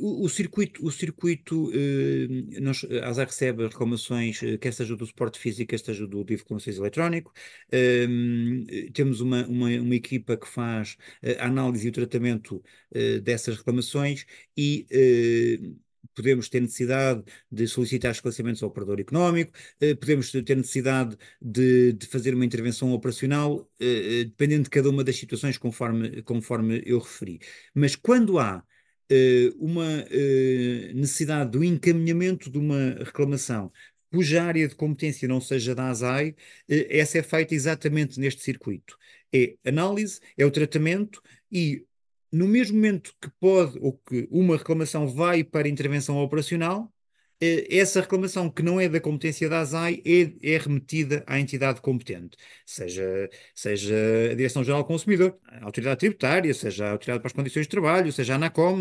o, o, circuito, o circuito eh, nós, a ASA recebe reclamações, eh, quer seja do suporte físico, quer seja do livro conselho eletrónico. Ehm, eh, temos uma, uma, uma, equipa que faz eh, a análise e o tratamento eh, dessas reclamações e eh, podemos ter necessidade de solicitar esclarecimentos ao operador económico, eh, podemos ter necessidade de, de, fazer uma intervenção operacional, eh, dependendo de cada uma das situações, conforme, conforme eu referi. Mas quando há eh, uma eh, necessidade do encaminhamento de uma reclamação cuja área de competência não seja da ASAI, eh, essa é feita exatamente neste circuito. É análise, é o tratamento e, no mesmo momento que pode ou que uma reclamação vai para intervenção operacional, eh, essa reclamação que não é da competência da ASAI é, é, remetida à entidade competente, seja, seja a Direção-Geral do Consumidor, a Autoridade Tributária, seja a Autoridade para as Condições de Trabalho, seja a ANACOM,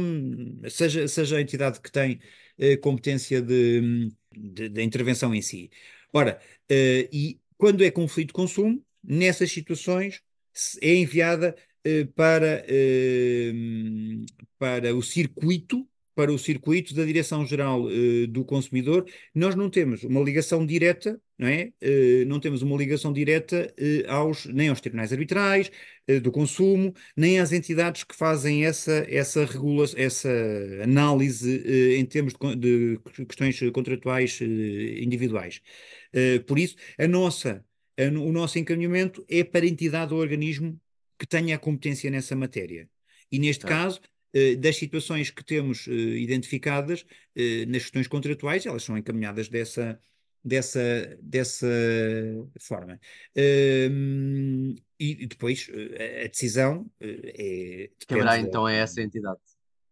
seja, seja a entidade que tem eh, competência de, de, de, intervenção em si. Ora, eh, e quando é conflito de consumo, nessas situações é enviada eh, para, eh, para o circuito para o circuito da Direção-Geral uh, eh, do Consumidor, nós não temos uma ligação direta, não é? Uh, não temos uma ligação direta uh, aos, nem aos tribunais arbitrais do consumo, nem às entidades que fazem essa, essa, regula essa análise em termos de, de questões contratuais individuais. por isso, a nossa, a, o nosso encaminhamento é para a entidade ou organismo que tenha a competência nessa matéria. E neste tá. caso, eh, das situações que temos eh, identificadas eh, nas questões contratuais, elas são encaminhadas dessa, dessa, dessa forma. Ehm, e depois a decisão é. quebrar então é essa entidade.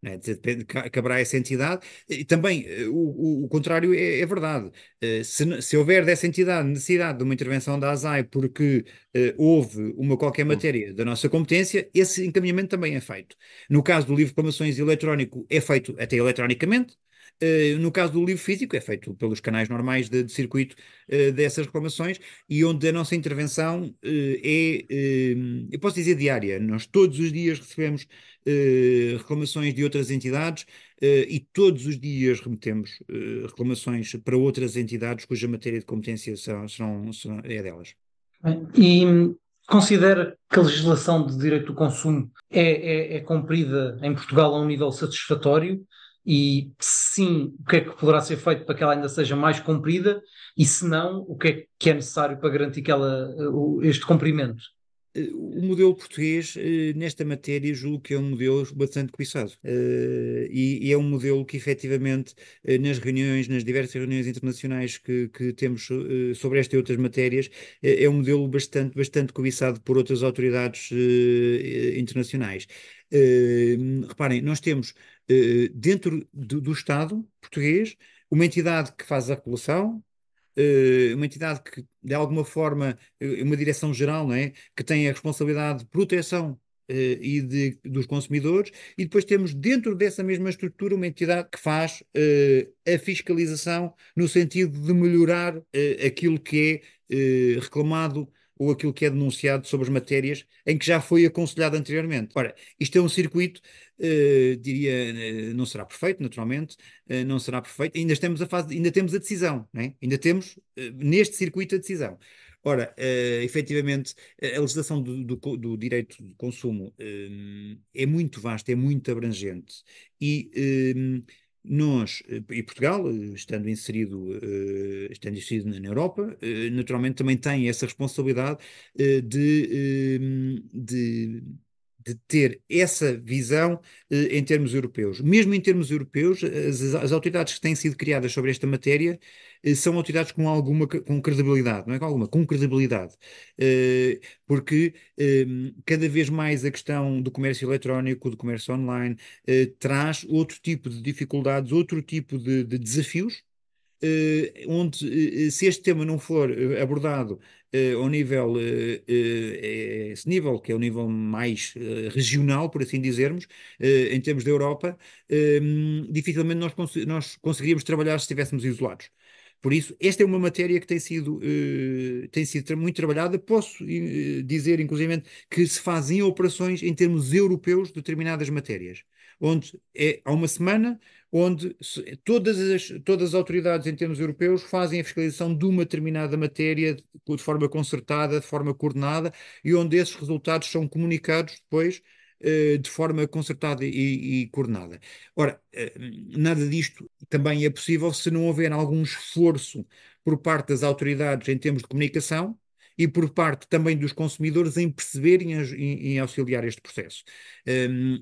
Né? Depende, caberá essa entidade. E também eh, o, o, o contrário é, é verdade. Eh, se, se, houver dessa entidade necessidade de uma intervenção da ASAI porque uh, houve uma qualquer matéria da nossa competência, esse encaminhamento também é feito. No caso do livro de promoções eletrónico, é feito até eletronicamente. Eh, no caso do livro físico, é feito pelos canais normais de, de circuito eh, dessas reclamações e onde a nossa intervenção eh, é, eu posso dizer, diária. Nós todos os dias recebemos reclamações de outras entidades e todos os dias remetemos reclamações para outras entidades cuja matéria de competência são, são, são é delas. E considera que a legislação de direito do consumo é, é, é cumprida em Portugal a um nível satisfatório? E sim, o que é que poderá ser feito para que ela ainda seja mais comprida? E se não, o que é que é necessário para garantir que ela, eh, este comprimento? O modelo português, eh, nesta matéria, julgo que é um modelo bastante cobiçado. Eh, e é um modelo que, efetivamente, nas reuniões, nas diversas reuniões internacionais que, que temos sobre esta e outras matérias, é um modelo bastante, bastante cobiçado por outras autoridades internacionais. Reparem, nós temos eh, dentro do, do, Estado português, uma entidade que faz a regulação, eh, uma entidade que, de alguma forma, eh, uma direção geral, não é? que tem a responsabilidade de proteção e de, dos consumidores, e depois temos dentro dessa mesma estrutura uma entidade que faz a fiscalização no sentido de melhorar aquilo que é reclamado ou aquilo que é denunciado sobre as matérias em que já foi aconselhado anteriormente. Ora, isto é um circuito, uh, diria, uh, não será perfeito, naturalmente, uh, não será perfeito, ainda temos a fase, ainda temos a decisão, né? ainda temos neste circuito a decisão. Ora, uh, efetivamente, a legislação do, do, do direito de consumo é muito vasta, é muito abrangente e nós, eh, e Portugal, eh, estando inserido, eh, estando inserido na Europa, naturalmente também tem essa responsabilidade de, de de ter essa visão eh, em termos europeus. Mesmo em termos europeus, as, as, autoridades que têm sido criadas sobre esta matéria eh, são autoridades com alguma com credibilidade, não é com alguma, com credibilidade. Eh, porque ehm, cada vez mais a questão do comércio eletrónico, do comércio online, traz outro tipo de dificuldades, outro tipo de, de desafios Uh, onde uh, se este tema não for abordado eh, ao nível, eh, eh, esse nível, que é o nível mais eh, regional, por assim dizermos, em termos da Europa, ehm, dificilmente nós, cons nós conseguiríamos trabalhar se estivéssemos isolados. Por isso, esta é uma matéria que tem sido, uh, tem sido muito trabalhada. Posso uh, dizer, inclusive, que se fazem operações em termos europeus de determinadas matérias, onde é, há uma semana onde se, todas, as, todas as autoridades em termos europeus fazem a fiscalização de uma determinada matéria de, de forma concertada, de forma coordenada, e onde esses resultados são comunicados depois eh, de forma concertada e, e, coordenada. Ora, eh, nada disto também é possível se não houver algum esforço por parte das autoridades em termos de comunicação e por parte também dos consumidores em perceberem e em, auxiliar este processo. Ehm,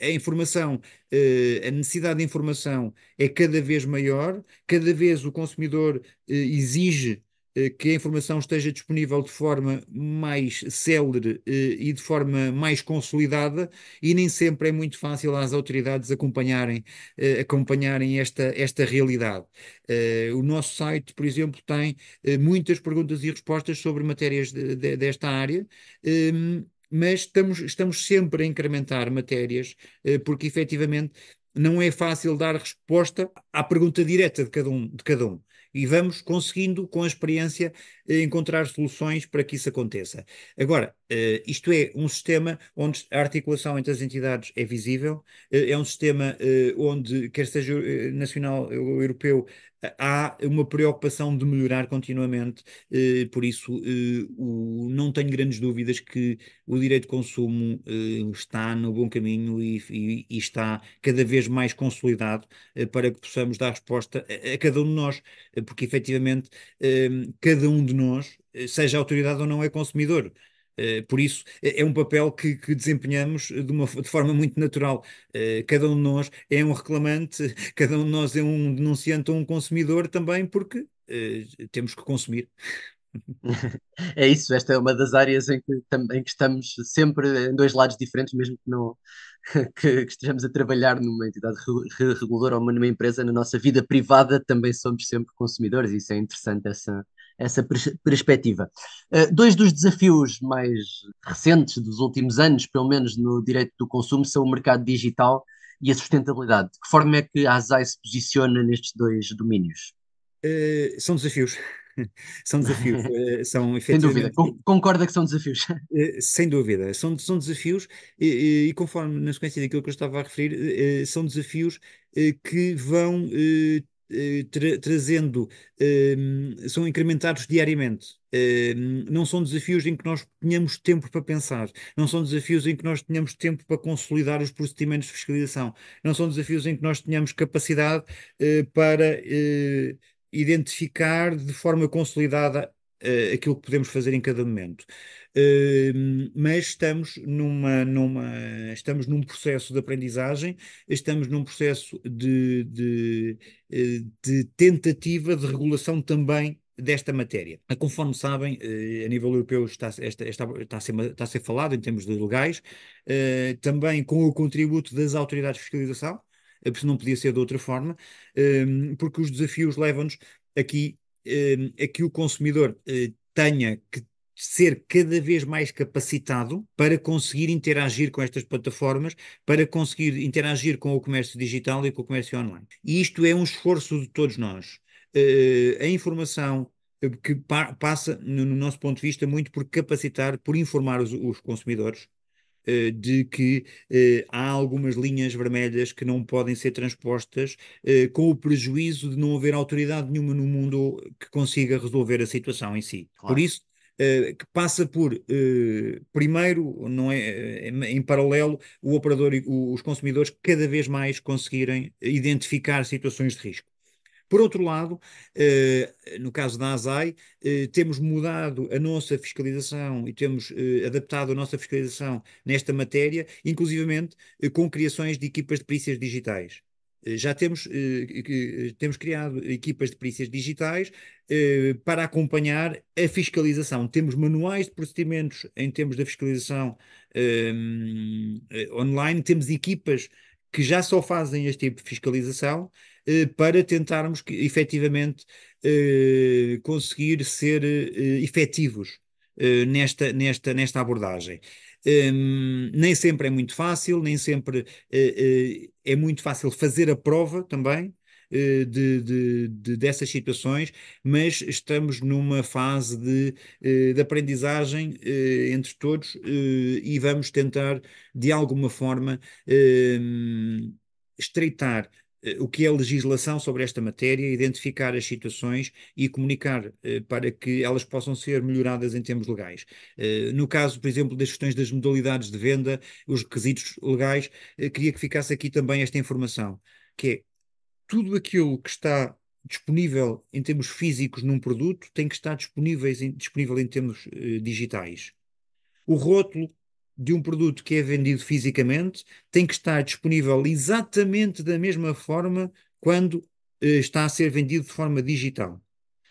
a informação, eh, a necessidade de informação é cada vez maior, cada vez o consumidor eh, exige eh, que a informação esteja disponível de forma mais célere e de forma mais consolidada e nem sempre é muito fácil às autoridades acompanharem, acompanharem esta, esta realidade. O nosso site, por exemplo, tem muitas perguntas e respostas sobre matérias de, de, desta área mas estamos, estamos sempre a incrementar matérias, eh, porque efetivamente não é fácil dar resposta à pergunta direta de cada um. De cada um. E vamos conseguindo, com a experiência, eh, encontrar soluções para que isso aconteça. Agora, eh, isto é um sistema onde a articulação entre as entidades é visível, é um sistema onde, quer seja nacional ou europeu, há uma preocupação de melhorar continuamente, eh, por isso eh, o, não tenho grandes dúvidas que o direito de consumo eh, está no bom caminho e, e, e está cada vez mais consolidado eh, para que possamos dar resposta a, a cada um de nós, eh, porque efetivamente eh, cada um de nós, seja autoridade ou não, é consumidor. Eh, por isso, é, é um papel que, que desempenhamos de, uma, de forma muito natural. Eh, cada um de nós é um reclamante, cada um de nós é um denunciante ou um consumidor também, porque eh, temos que consumir. É isso, esta é uma das áreas em que, em que estamos sempre em dois lados diferentes, mesmo que, não, que, que estejamos a trabalhar numa entidade reguladora ou numa empresa, na nossa vida privada também somos sempre consumidores, e isso é interessante, essa, essa perspectiva. Uh, dois dos desafios mais recentes dos últimos anos, pelo menos no direito do consumo, são o mercado digital e a sustentabilidade. De que forma é que a ASAI se posiciona nestes dois domínios? Uh, são desafios. são desafios, eh, são efetivamente... Sem dúvida, concorda que são desafios. sem dúvida, são, são desafios e, e, conforme na sequência daquilo que eu estava a referir, são desafios que vão eh, tra trazendo, ehm, são incrementados diariamente. Ehm, não são desafios em que nós tenhamos tempo para pensar, não são desafios em que nós tenhamos tempo para consolidar os procedimentos de fiscalização, não são desafios em que nós tenhamos capacidade eh, para eh, identificar de forma consolidada uh, aquilo que podemos fazer em cada momento. Uh, mas estamos numa, numa, estamos num processo de aprendizagem, estamos num processo de, de, eh, de tentativa de regulação também desta matéria. Conforme sabem, eh, a nível europeu está, esta, está, a ser, está a ser falado em termos de legais, também com o contributo das autoridades de fiscalização, porque não podia ser de outra forma, ehm, porque os desafios levam-nos aqui Hum, a que o consumidor eh, tenha que ser cada vez mais capacitado para conseguir interagir com estas plataformas, para conseguir interagir com o comércio digital e com o comércio online. E isto é um esforço de todos nós. Eh, a informação eh, que passa, no, nosso ponto de vista, muito por capacitar, por informar os, os consumidores eh, de que eh, há algumas linhas vermelhas que não podem ser transpostas eh, com o prejuízo de não haver autoridade nenhuma no mundo que consiga resolver a situação em si. Claro. Por isso, que passa por primeiro não é em paralelo o operador e os consumidores cada vez mais conseguirem identificar situações de risco por outro lado, eh, no caso da ASAI, eh, temos mudado a nossa fiscalização e temos eh, adaptado a nossa fiscalização nesta matéria, inclusivamente com criações de equipas de perícias digitais. Já temos, temos criado equipas de perícias digitais para acompanhar a fiscalização. Temos manuais de procedimentos em termos da fiscalização ehm, online, temos equipas que já só fazem este tipo de fiscalização eh, para tentarmos que, efetivamente eh, conseguir ser eh, efetivos eh, nesta, nesta, nesta abordagem. Um, ehm, nem sempre é muito fácil, nem sempre eh, eh, é muito fácil fazer a prova também, eh, de, de, de, dessas situações, mas estamos numa fase de, eh, de aprendizagem eh, entre todos e vamos tentar, de alguma forma, estreitar o que é a legislação sobre esta matéria, identificar as situações e comunicar para que elas possam ser melhoradas em termos legais. no caso, por exemplo, das questões das modalidades de venda, os requisitos legais, queria que ficasse aqui também esta informação, que é tudo aquilo que está disponível em termos físicos num produto tem que estar disponível em, disponível em termos uh, digitais. O rótulo de um produto que é vendido fisicamente tem que estar disponível exatamente da mesma forma quando uh, está a ser vendido de forma digital.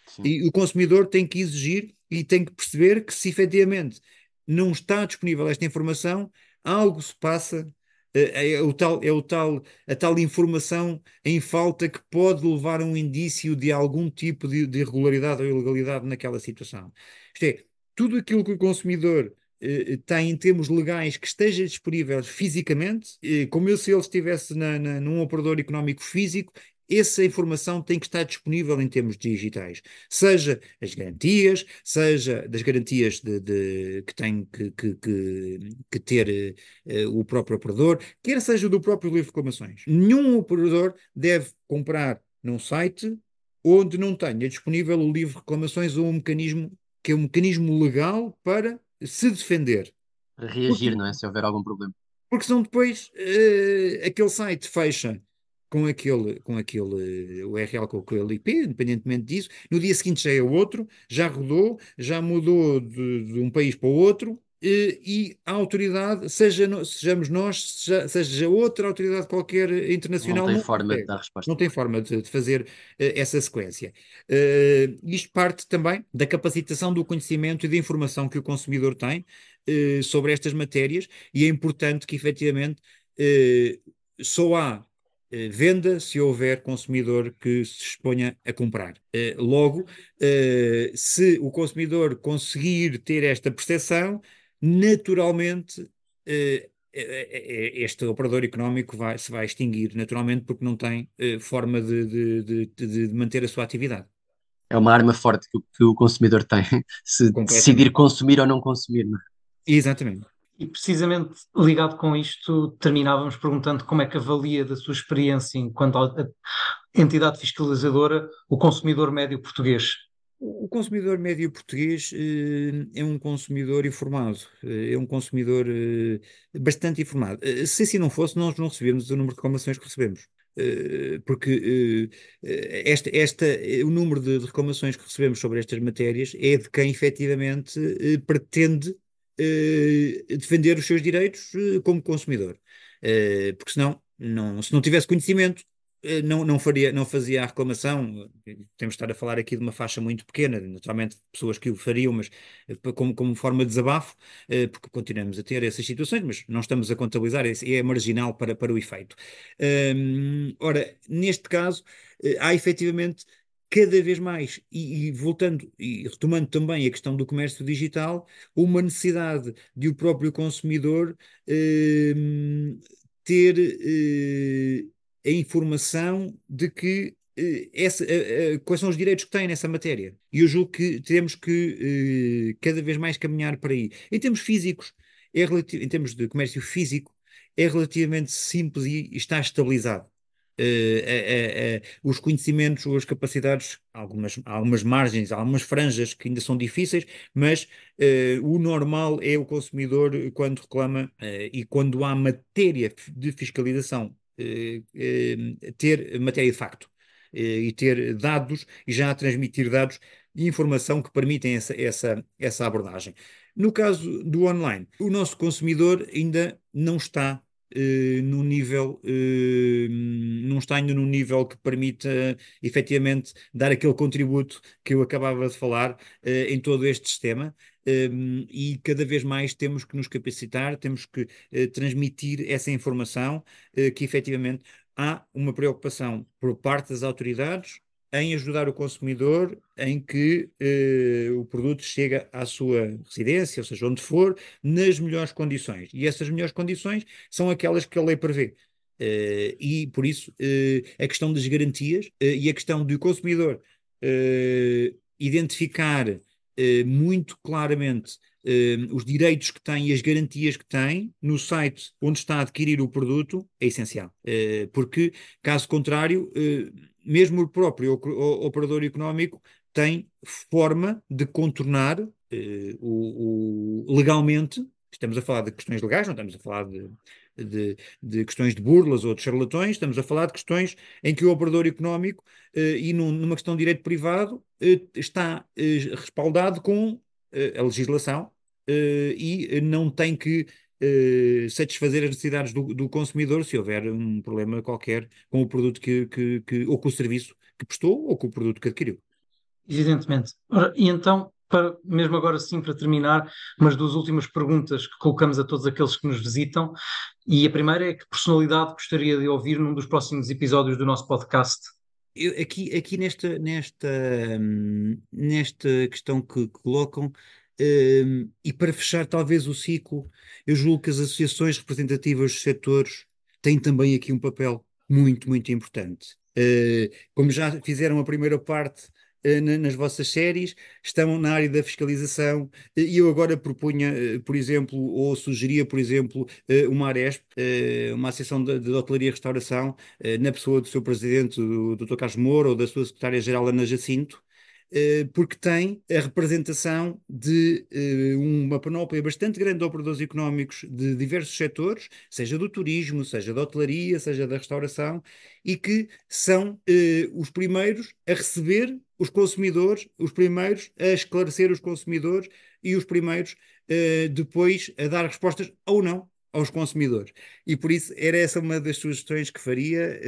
Sim. E o consumidor tem que exigir e tem que perceber que se efetivamente não está disponível esta informação, algo se passa é, é, o tal, é o tal, a tal informação em falta que pode levar a um indício de algum tipo de, de irregularidade ou ilegalidade naquela situação. Isto é, tudo aquilo que o consumidor eh, eh tem em termos legais que esteja disponível fisicamente, eh, como se ele estivesse na, na, num operador económico físico, essa informação tem que estar disponível em termos digitais, seja as garantias, seja das garantias de, de, que tem que, que, que ter uh, o próprio operador, quer seja do próprio livro de reclamações. Nenhum operador deve comprar num site onde não tenha disponível o livro de reclamações ou um mecanismo que é um mecanismo legal para se defender. Reagir, porque, não é? Se houver algum problema. Porque senão depois uh, aquele site fecha com aquele, com aquele URL eh, com aquele IP, independentemente disso, no dia seguinte já é outro, já rodou, já mudou de, de um país para o outro, eh, e a autoridade, seja, sejamos nós, seja, seja outra autoridade qualquer internacional, não tem não forma consegue, de dar resposta. Não tem forma de, de fazer uh, essa sequência. Uh, isto parte também da capacitação do conhecimento e da informação que o consumidor tem uh, sobre estas matérias, e é importante que efetivamente só há eh, venda se houver consumidor que se exponha a comprar. Eh, logo, eh, se o consumidor conseguir ter esta percepção, naturalmente este operador económico vai, se vai extinguir, naturalmente, porque não tem forma de, de, de, de manter a sua atividade. É uma arma forte que, que o consumidor tem, se decidir consumir ou não consumir. Não? É? Exatamente. E precisamente ligado com isto, terminávamos perguntando como é que avalia da sua experiência enquanto eh, entidade fiscalizadora o consumidor médio português. O consumidor médio português eh, é um consumidor informado, eh, é um consumidor eh, bastante informado. Eh, se assim não fosse, nós não recebemos o número de reclamações que recebemos. Porque esta, esta, o número de reclamações que recebemos sobre estas matérias é de quem efetivamente pretende eh, defender os seus direitos eh, como consumidor. Eh, porque senão, não, se não tivesse conhecimento, não, não, faria, não fazia a reclamação. Temos de estar a falar aqui de uma faixa muito pequena, naturalmente, pessoas que o fariam, mas como, como forma de desabafo, porque continuamos a ter essas situações, mas não estamos a contabilizar, é marginal para, para o efeito. Ehm, ora, neste caso, há efetivamente cada vez mais, e, e, voltando e retomando também a questão do comércio digital, uma necessidade de o próprio consumidor eh, ter eh, a informação de que eh, essa, quais são os direitos que tem nessa matéria. E eu julgo que temos que eh, cada vez mais caminhar para aí. Em termos físicos, é relativo, em termos de comércio físico, é relativamente simples e está estabilizado eh, é, é, é, os conhecimentos ou as capacidades, algumas, algumas margens, algumas franjas que ainda são difíceis, mas eh, o normal é o consumidor quando reclama eh, e quando há matéria de fiscalização, ter matéria de facto e ter dados e já transmitir dados e informação que permitem essa, essa, essa abordagem. No caso do online, o nosso consumidor ainda não está eh, no nível, uh, não está ainda no nível que permita efetivamente dar aquele contributo que eu acabava de falar uh, em todo este sistema. Um, ehm, e cada vez mais temos que nos capacitar, temos que transmitir essa informação que efetivamente há uma preocupação por parte das autoridades, em ajudar o consumidor em que eh, o produto chega à sua residência, ou seja, onde for, nas melhores condições. E essas melhores condições são aquelas que a lei prevê. Eh, e, por isso, eh, a questão das garantias eh, e a questão do consumidor eh, identificar eh, muito claramente Ehm, os direitos que tem e as garantias que tem no site onde está a adquirir o produto é essencial. Uh, porque, caso contrário, uh, mesmo o próprio o, o operador económico tem forma de contornar eh, o, o, legalmente. Estamos a falar de questões legais, não estamos a falar de, de, de, questões de burlas ou de charlatões, estamos a falar de questões em que o operador económico eh, e num, numa questão de direito privado eh, está eh, respaldado com eh, a legislação eh, e eh, não tem que satisfazer as necessidades do, do, consumidor se houver um problema qualquer com o produto que, que, que, ou com o serviço que prestou ou com o produto que adquiriu. Evidentemente. Ora, e então, para, mesmo agora sim para terminar, umas duas últimas perguntas que colocamos a todos aqueles que nos visitam. E a primeira é que personalidade gostaria de ouvir num dos próximos episódios do nosso podcast? eu, aqui, aqui nesta, nesta, hum, nesta questão que colocam, hum, e para fechar talvez o ciclo, eu julgo que as associações representativas dos setores têm também aqui um papel muito, muito importante. Uh, como já fizeram a primeira parte eh, nas vossas séries, estão na área da fiscalização. Eh, e eu agora propunha, eh, por exemplo, ou sugeria, por exemplo, uma Aresp, uma Associação de, Hotelaria e Restauração, na pessoa do seu presidente, do Dr. Carlos Moura, ou da sua secretária-geral Ana Jacinto, eh, porque tem a representação de eh, uma panóplia bastante grande de operadores económicos de diversos setores, seja do turismo, seja da hotelaria, seja da restauração, e que são eh, os primeiros a receber os consumidores, os primeiros a esclarecer os consumidores e os primeiros depois a dar respostas ou não aos consumidores. E por isso era essa uma das sugestões que faria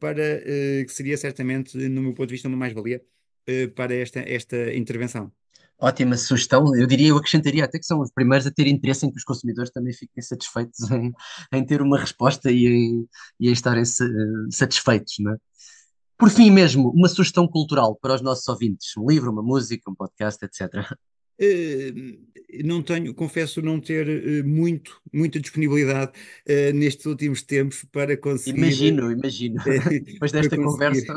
para que seria certamente, no meu ponto de vista, uma mais-valia eh, para esta, esta intervenção. Ótima sugestão. Eu diria, eu acrescentaria até que são os primeiros a ter interesse em que os consumidores também fiquem satisfeitos em, em ter uma resposta e em, e em estarem eh, satisfeitos. Não é? Por fim, mesmo, uma sugestão cultural para os nossos ouvintes: um livro, uma música, um podcast, etc. Eh, não tenho, confesso não ter muito, muita disponibilidade nestes últimos tempos para conseguir. Imagino, imagino. Depois desta conversa.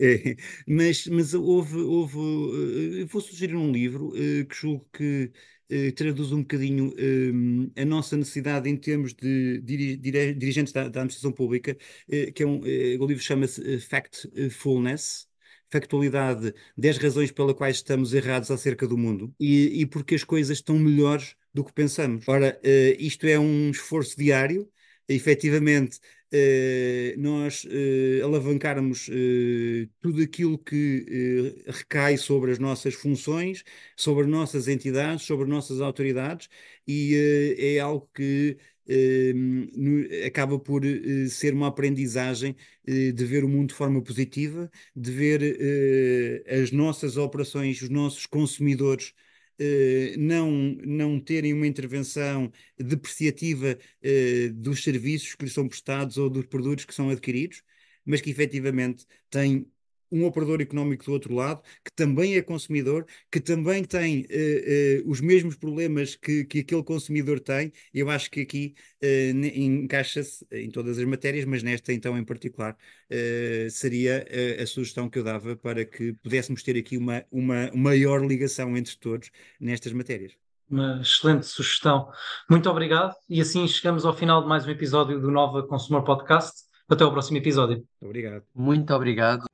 É, mas, mas houve, houve eh, vou sugerir um livro eh, que julgo que eh, traduz um bocadinho a nossa necessidade em termos de dirigentes da, da, administração pública, que é um, o livro chama-se Factfulness, Factualidade, 10 razões pelas quais estamos errados acerca do mundo e, e porque as coisas estão melhores do que pensamos. Ora, isto é um esforço diário, efetivamente eh, nós eh, alavancarmos eh, tudo aquilo que recai sobre as nossas funções, sobre as nossas entidades, sobre as nossas autoridades, e é algo que acaba por ser uma aprendizagem de ver o mundo de forma positiva, de ver as nossas operações, os nossos consumidores eh, não, não terem uma intervenção depreciativa eh, dos serviços que lhes são prestados ou dos produtos que são adquiridos, mas que efetivamente têm um operador económico do outro lado, que também é consumidor, que também tem uh, uh, os mesmos problemas que, que aquele consumidor tem. Eu acho que aqui uh, encaixa-se em todas as matérias, mas nesta então em particular seria a, a sugestão que eu dava para que pudéssemos ter aqui uma, uma maior ligação entre todos nestas matérias. Uma excelente sugestão. Muito obrigado. E assim chegamos ao final de mais um episódio do Nova Consumor Podcast. Até ao próximo episódio. Obrigado. Muito obrigado.